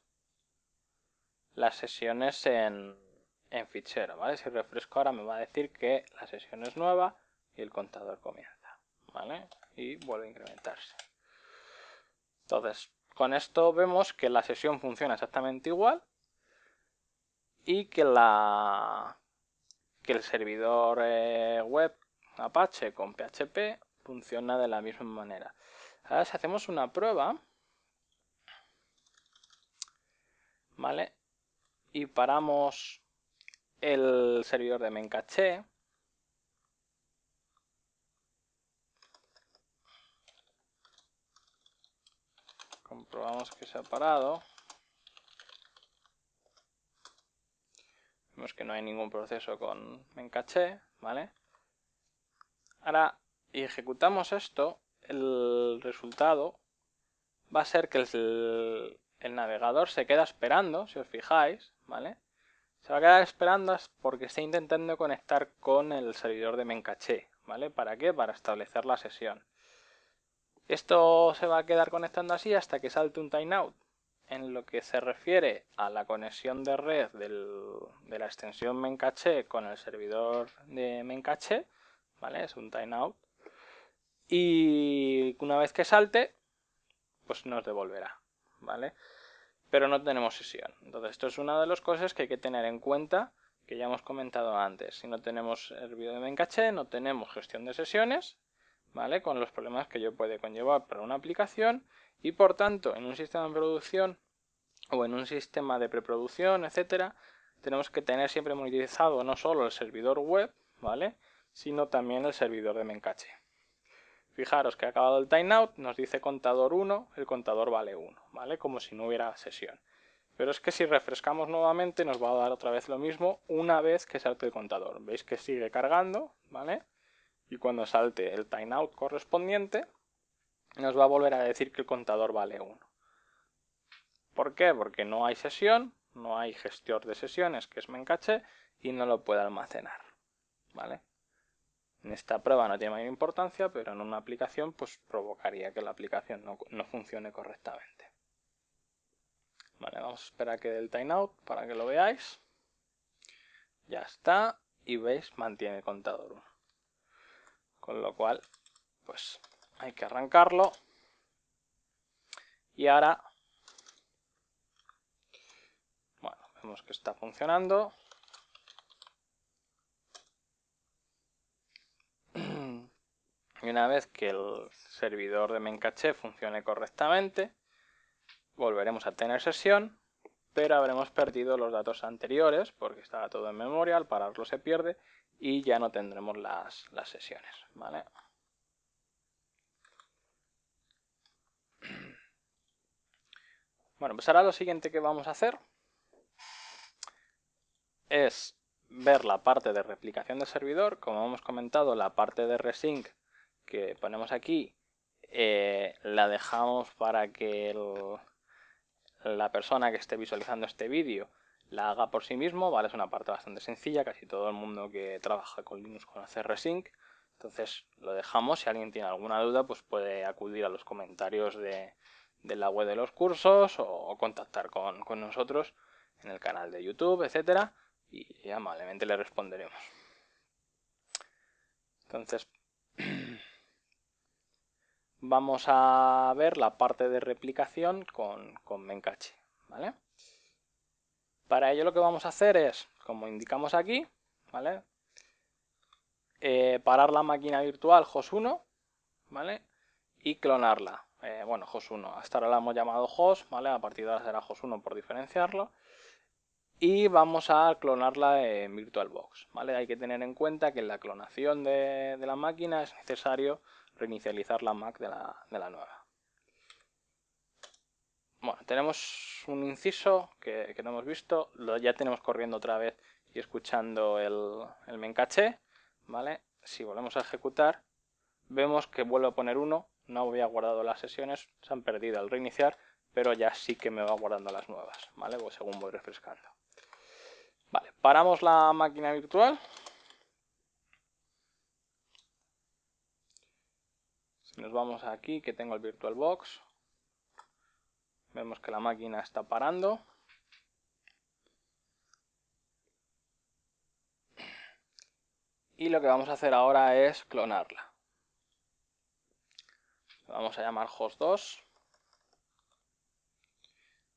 las sesiones en, en fichero vale si refresco ahora me va a decir que la sesión es nueva y el contador comienza vale y vuelve a incrementarse entonces con esto vemos que la sesión funciona exactamente igual y que, el servidor eh, web Apache con PHP funciona de la misma manera. Ahora si hacemos una prueba, ¿vale? Y paramos el servidor de Mencache... probamos que se ha parado. Vemos que no hay ningún proceso con mencache ¿vale? Ahora, y ejecutamos esto, el resultado va a ser que el, navegador se queda esperando, si os fijáis, ¿vale? Se va a quedar esperando porque está intentando conectar con el servidor de mencache ¿vale? ¿Para qué? Para establecer la sesión. Esto se va a quedar conectando así hasta que salte un timeout. En lo que se refiere a la conexión de red de la extensión Mencache con el servidor de Mencache. ¿vale? Es un timeout. Y una vez que salte, pues nos devolverá, ¿vale? Pero no tenemos sesión. Entonces, esto es una de las cosas que hay que tener en cuenta que ya hemos comentado antes. Si no tenemos servidor de Mencache, no tenemos gestión de sesiones, ¿vale? Con los problemas que yo puede conllevar para una aplicación y por tanto en un sistema de producción o en un sistema de preproducción, etcétera, tenemos que tener siempre monetizado no solo el servidor web, ¿vale? Sino también el servidor de mencache. Fijaros que ha acabado el timeout, nos dice contador 1, el contador vale 1, ¿vale? Como si no hubiera sesión. Pero es que si refrescamos nuevamente nos va a dar otra vez lo mismo una vez que salte el contador. Veis que sigue cargando, ¿vale? y cuando salte el timeout correspondiente nos va a volver a decir que el contador vale 1. ¿Por qué? Porque no hay sesión, no hay gestor de sesiones, que es Mencache, y no lo puede almacenar. ¿Vale? En esta prueba no tiene mayor importancia, pero en una aplicación pues provocaría que la aplicación no, funcione correctamente. Vale, vamos a esperar que dé el timeout para que lo veáis. Ya está. Y veis, mantiene el contador 1. Con lo cual, pues hay que arrancarlo. Y ahora, bueno, vemos que está funcionando. Y una vez que el servidor de Mencache funcione correctamente, volveremos a tener sesión, pero habremos perdido los datos anteriores, porque estaba todo en memoria, al pararlo se pierde, y ya no tendremos las, sesiones, ¿vale? Bueno, pues ahora lo siguiente que vamos a hacer es ver la parte de replicación del servidor, como hemos comentado, la parte de resync que ponemos aquí eh, la dejamos para que la persona que esté visualizando este vídeo la haga por sí mismo, ¿vale? Es una parte bastante sencilla, casi todo el mundo que trabaja con Linux conoce Resync. Entonces lo dejamos, si alguien tiene alguna duda, pues puede acudir a los comentarios de, la web de los cursos o, contactar con, nosotros en el canal de YouTube, etcétera, y, amablemente le responderemos. Entonces, vamos a ver la parte de replicación con, Mencache, ¿vale? Para ello lo que vamos a hacer es, como indicamos aquí, eh, parar la máquina virtual HOS1, Y clonarla. Eh, bueno, HOS1, hasta ahora la hemos llamado HOS, A partir de ahora será HOS1 por diferenciarlo. Y vamos a clonarla en VirtualBox, Hay que tener en cuenta que en la clonación de, la máquina es necesario reinicializar la Mac de la nueva. Bueno, tenemos un inciso que, no hemos visto, lo ya tenemos corriendo otra vez y escuchando el, el mencaché, ¿vale? Si volvemos a ejecutar, vemos que vuelvo a poner uno no había guardado las sesiones, se han perdido al reiniciar, pero ya sí que me va guardando las nuevas, ¿vale? Pues según voy refrescando. Vale, paramos la máquina virtual. Si nos vamos aquí, que tengo el VirtualBox, Vemos que la máquina está parando. Y lo que vamos a hacer ahora es clonarla. Vamos a llamar host2.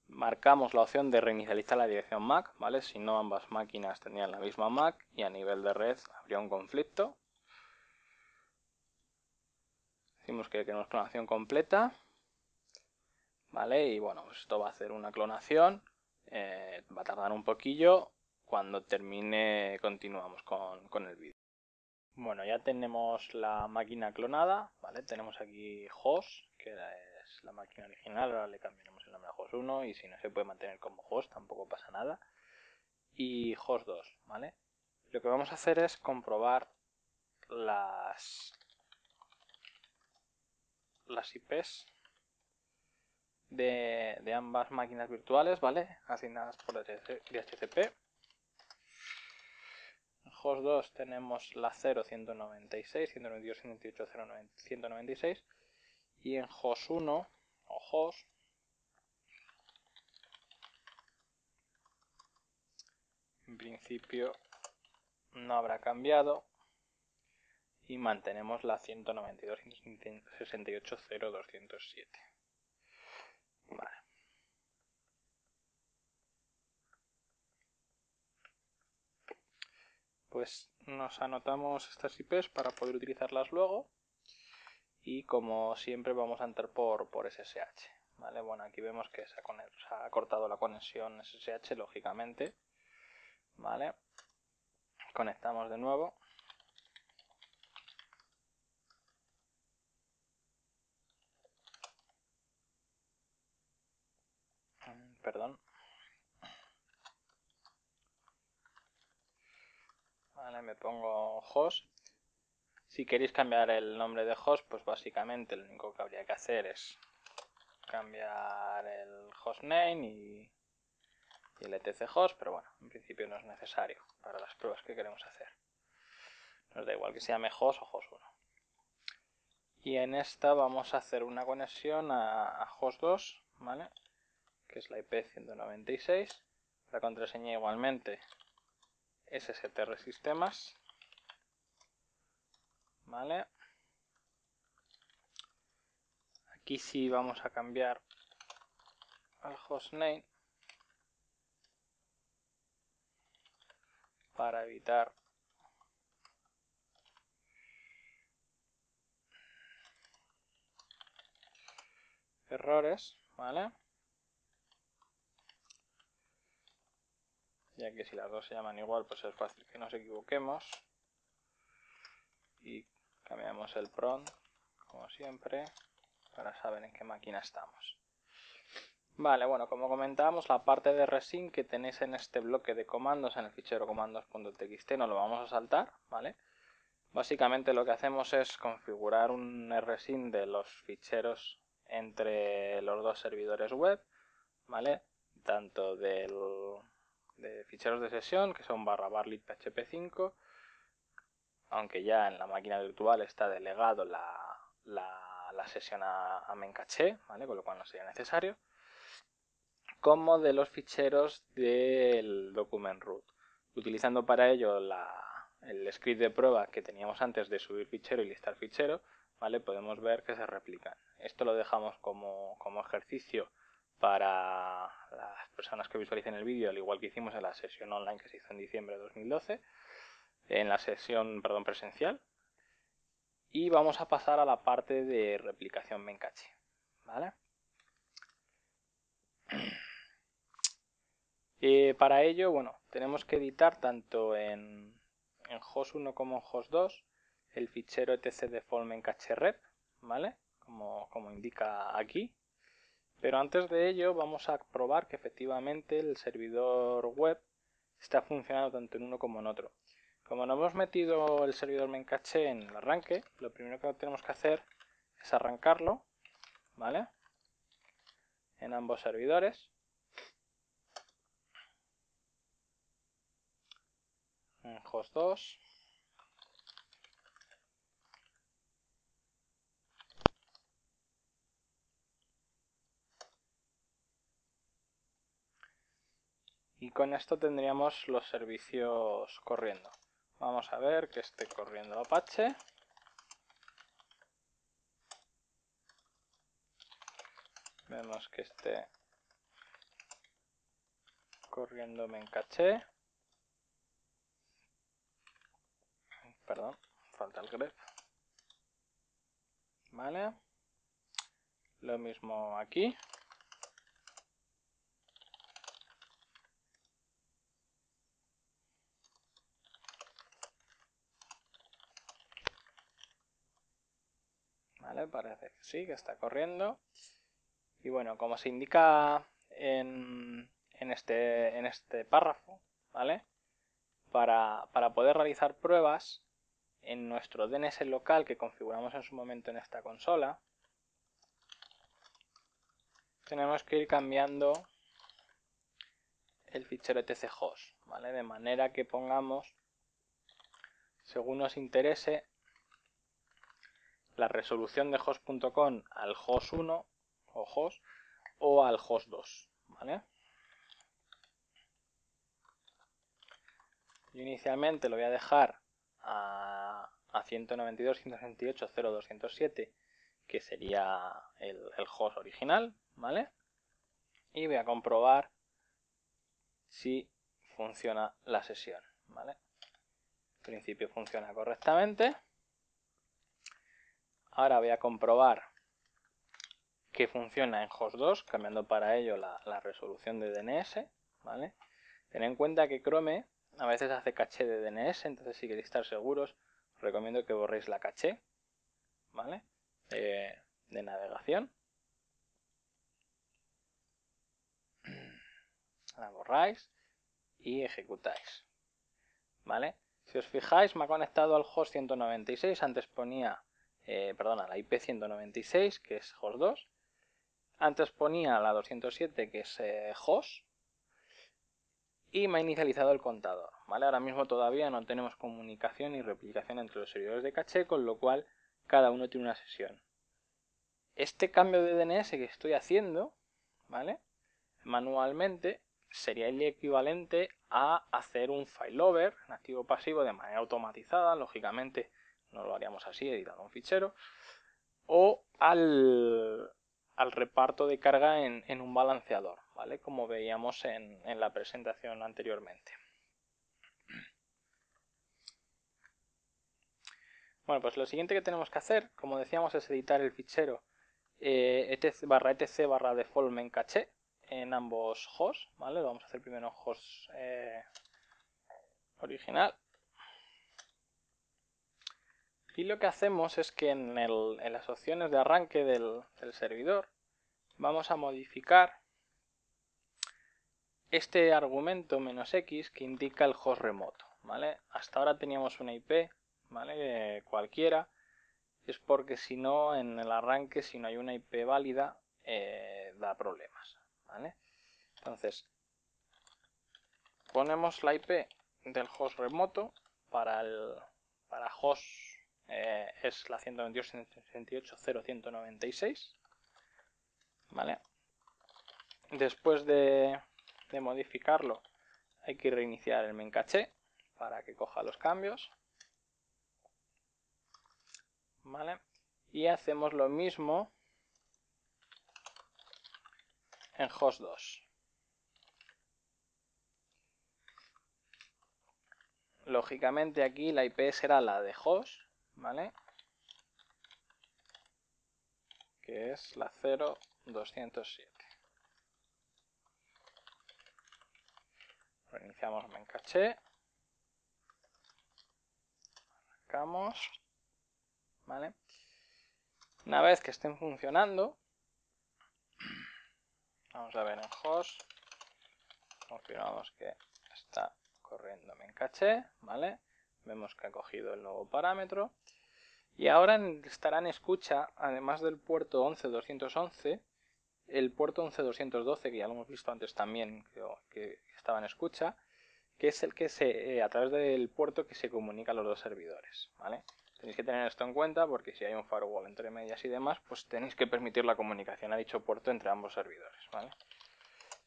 Marcamos la opción de reinicializar la dirección MAC, ¿vale? Si no, ambas máquinas tenían la misma MAC y a nivel de red habría un conflicto. Decimos que queremos clonación completa. ¿vale? Y bueno, esto va a hacer una clonación, eh, va a tardar un poquillo, cuando termine continuamos con, el vídeo. Bueno, ya tenemos la máquina clonada, ¿vale? Tenemos aquí host, que es la máquina original, ahora le cambiaremos el nombre a host 1 y si no se puede mantener como host tampoco pasa nada. Y host 2, ¿vale? Lo que vamos a hacer es comprobar las, las IPs de, ambas máquinas virtuales, ¿vale? Asignadas por DHCP. Host 2 tenemos la 0, 196, 192, 198, 0, 196. Y en host 1 o en principio no habrá cambiado y mantenemos la 192 0 207 Vale. Pues nos anotamos estas IPs para poder utilizarlas luego. Y como siempre vamos a entrar por, SSH. ¿vale? Bueno, aquí vemos que se ha, se ha cortado la conexión SSH, lógicamente. ¿Vale? Conectamos de nuevo. perdón. me pongo host. Si queréis cambiar el nombre de host, pues básicamente lo único que habría que hacer es cambiar el hostname y, el etc host, pero bueno, en principio no es necesario para las pruebas que queremos hacer. Nos da igual que se llame host o host1. Y en esta vamos a hacer una conexión a, a host2, ¿vale? que es la IP196. La contraseña igualmente SSTR Sistemas. ¿Vale? Aquí sí vamos a cambiar al hostname para evitar errores, ¿vale? ya que si las dos se llaman igual pues es fácil que nos equivoquemos y cambiamos el prompt como siempre para saber en qué máquina estamos vale bueno como comentábamos la parte de resin que tenéis en este bloque de comandos en el fichero comandos.txt no lo vamos a saltar vale básicamente lo que hacemos es configurar un resin de los ficheros entre los dos servidores web vale tanto del de ficheros de sesión, que son barra barlit php5, aunque ya en la máquina virtual está delegado la, sesión a, mencache, con lo cual no sería necesario, como de los ficheros del document root, utilizando para ello el script de prueba que teníamos antes de subir fichero y listar fichero, ¿vale? podemos ver que se replican. Esto lo dejamos como, como ejercicio para las personas que visualicen el vídeo, al igual que hicimos en la sesión online que se hizo en diciembre de 2012, en la sesión perdón, presencial. Y vamos a pasar a la parte de replicación Mencache. Eh, para ello, bueno, tenemos que editar tanto en, host 1 como en host 2 el fichero etc default mencache rep, ¿vale? Como, como indica aquí, pero antes de ello vamos a probar que efectivamente el servidor web está funcionando tanto en uno como en otro. Como no hemos metido el servidor memcache en el arranque, lo primero que tenemos que hacer es arrancarlo, ¿vale? En ambos servidores. En host 2. y con esto tendríamos los servicios corriendo vamos a ver que esté corriendo Apache vemos que esté corriendo me encaché. perdón, falta el grep vale lo mismo aquí Parece que sí, que está corriendo. Y bueno, como se indica en, este, en este párrafo, ¿vale? Para, poder realizar pruebas en nuestro DNS local que configuramos en su momento en esta consola, tenemos que ir cambiando el fichero etchost, ¿vale? De manera que pongamos, según nos interese, la resolución de host.com al host1 o o al host2. Yo inicialmente lo voy a dejar a, a 192.168.0.207, que sería el, el host original, ¿vale? Y voy a comprobar si funciona la sesión, ¿vale? En principio funciona correctamente. Ahora voy a comprobar que funciona en host2, cambiando para ello la, resolución de DNS, ¿vale? Ten en cuenta que Chrome a veces hace caché de DNS, entonces si queréis estar seguros, os recomiendo que borréis la caché, ¿vale? Eh, de navegación. La borráis y ejecutáis, ¿vale? Si os fijáis, me ha conectado al host 196, antes ponía eh, perdona, la IP196, que es host 2 Antes ponía la 207, que es host eh, Y me ha inicializado el contador. ¿vale? Ahora mismo todavía no tenemos comunicación y replicación entre los servidores de caché, con lo cual cada uno tiene una sesión. Este cambio de DNS que estoy haciendo, ¿vale? Manualmente, sería el equivalente a hacer un file over activo pasivo de manera automatizada, lógicamente no lo haríamos así, editando un fichero, o al, reparto de carga en, un balanceador, ¿vale? Como veíamos en, la presentación anteriormente. Bueno, pues lo siguiente que tenemos que hacer, como decíamos, es editar el fichero eh, etc barra etc barra en caché en ambos hosts, ¿vale? vamos a hacer primero en host eh, original y lo que hacemos es que en, las opciones de arranque del, servidor vamos a modificar este argumento menos x que indica el host remoto, ¿vale? Hasta ahora teníamos una IP, ¿vale? Eh, cualquiera. Es porque si no, en el arranque, si no hay una IP válida, eh, da problemas, Entonces, ponemos la IP del host remoto para el para host eh, es la 128.0196. ¿vale? Después de, de, modificarlo, hay que reiniciar el mencaché para que coja los cambios, ¿vale? Y hacemos lo mismo en host 2. Lógicamente aquí la IP será la de host, ¿vale? Que es la 0207. Reiniciamos mencache Arrancamos. ¿Vale? Una vez que estén funcionando, vamos a ver en host, confirmamos que está corriendo main ¿vale? Vemos que ha cogido el nuevo parámetro. Y ahora estará en escucha, además del puerto 11211, el puerto 11212, que ya lo hemos visto antes también, que estaba en escucha, que es el que se, eh, a través del puerto que se comunica a los dos servidores, Tenéis que tener esto en cuenta porque si hay un firewall entre medias y demás, pues tenéis que permitir la comunicación a dicho puerto entre ambos servidores,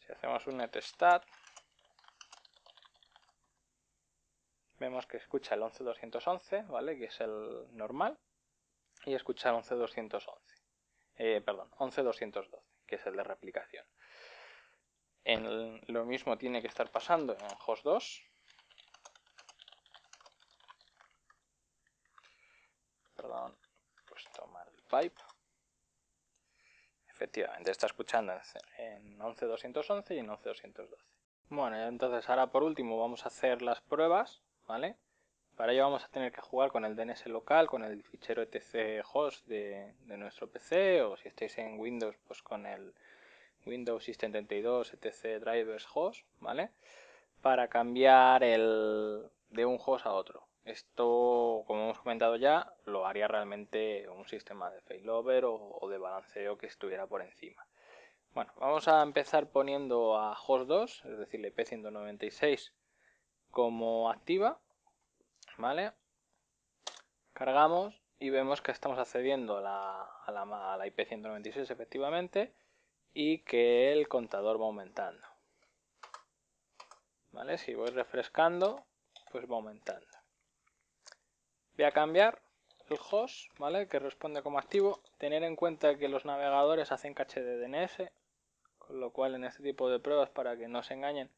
Si hacemos un netstat, Vemos que escucha el 11211, ¿vale? Que es el normal. Y escucha el 11211. Eh, perdón, 11212, que es el de replicación. En lo mismo tiene que estar pasando en host 2. Perdón, puesto mal el pipe. Efectivamente, está escuchando en 11211 y en 11212. Bueno, entonces ahora por último vamos a hacer las pruebas para ello vamos a tener que jugar con el DNS local, con el fichero etc host de, nuestro PC, o si estáis en Windows, pues con el Windows System 32 etc drivers host, ¿vale? Para cambiar el, de un host a otro. Esto, como hemos comentado ya, lo haría realmente un sistema de failover o, de balanceo que estuviera por encima. Bueno, vamos a empezar poniendo a host 2, es decir, el IP196 como activa, ¿vale? Cargamos y vemos que estamos accediendo a la, IP196 efectivamente y que el contador va aumentando. ¿Vale? Si voy refrescando, pues va aumentando. Voy a cambiar el host, ¿vale? Que responde como activo. Tener en cuenta que los navegadores hacen caché de DNS, con lo cual en este tipo de pruebas, para que no se engañen,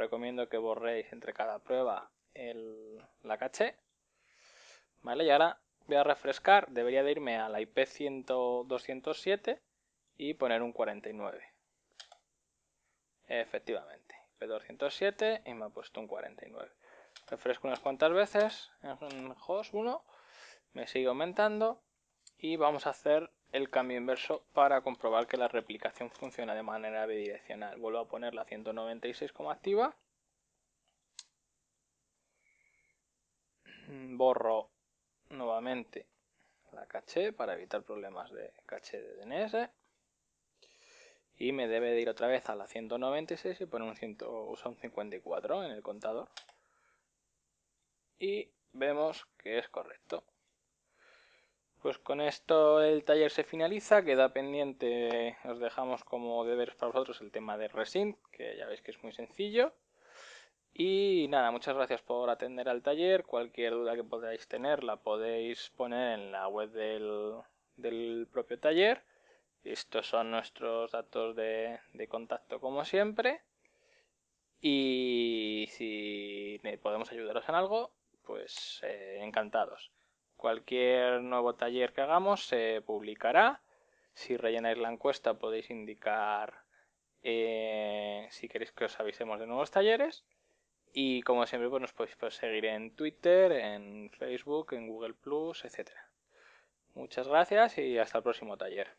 recomiendo que borréis entre cada prueba el, la caché. Vale, y ahora voy a refrescar, debería de irme a la IP 100, 207 y poner un 49. Efectivamente, IP 207 y me ha puesto un 49. Refresco unas cuantas veces en host 1, me sigue aumentando y vamos a hacer el cambio inverso para comprobar que la replicación funciona de manera bidireccional. Vuelvo a poner la 196 como activa. Mm, borro nuevamente la caché para evitar problemas de caché de DNS. Y me debe de ir otra vez a la 196 y poner un 100, un 54 en el contador. Y vemos que es correcto. Pues con esto el taller se finaliza, queda pendiente, os dejamos como deberes para vosotros el tema de Resync, que ya veis que es muy sencillo. Y nada, muchas gracias por atender al taller, cualquier duda que podáis tener la podéis poner en la web del, propio taller. Estos son nuestros datos de, contacto como siempre. Y si podemos ayudaros en algo, pues eh, encantados. Cualquier nuevo taller que hagamos se publicará. Si rellenáis la encuesta podéis indicar eh, si queréis que os avisemos de nuevos talleres. Y como siempre, pues nos podéis pues, seguir en Twitter, en Facebook, en Google etc. Muchas gracias y hasta el próximo taller.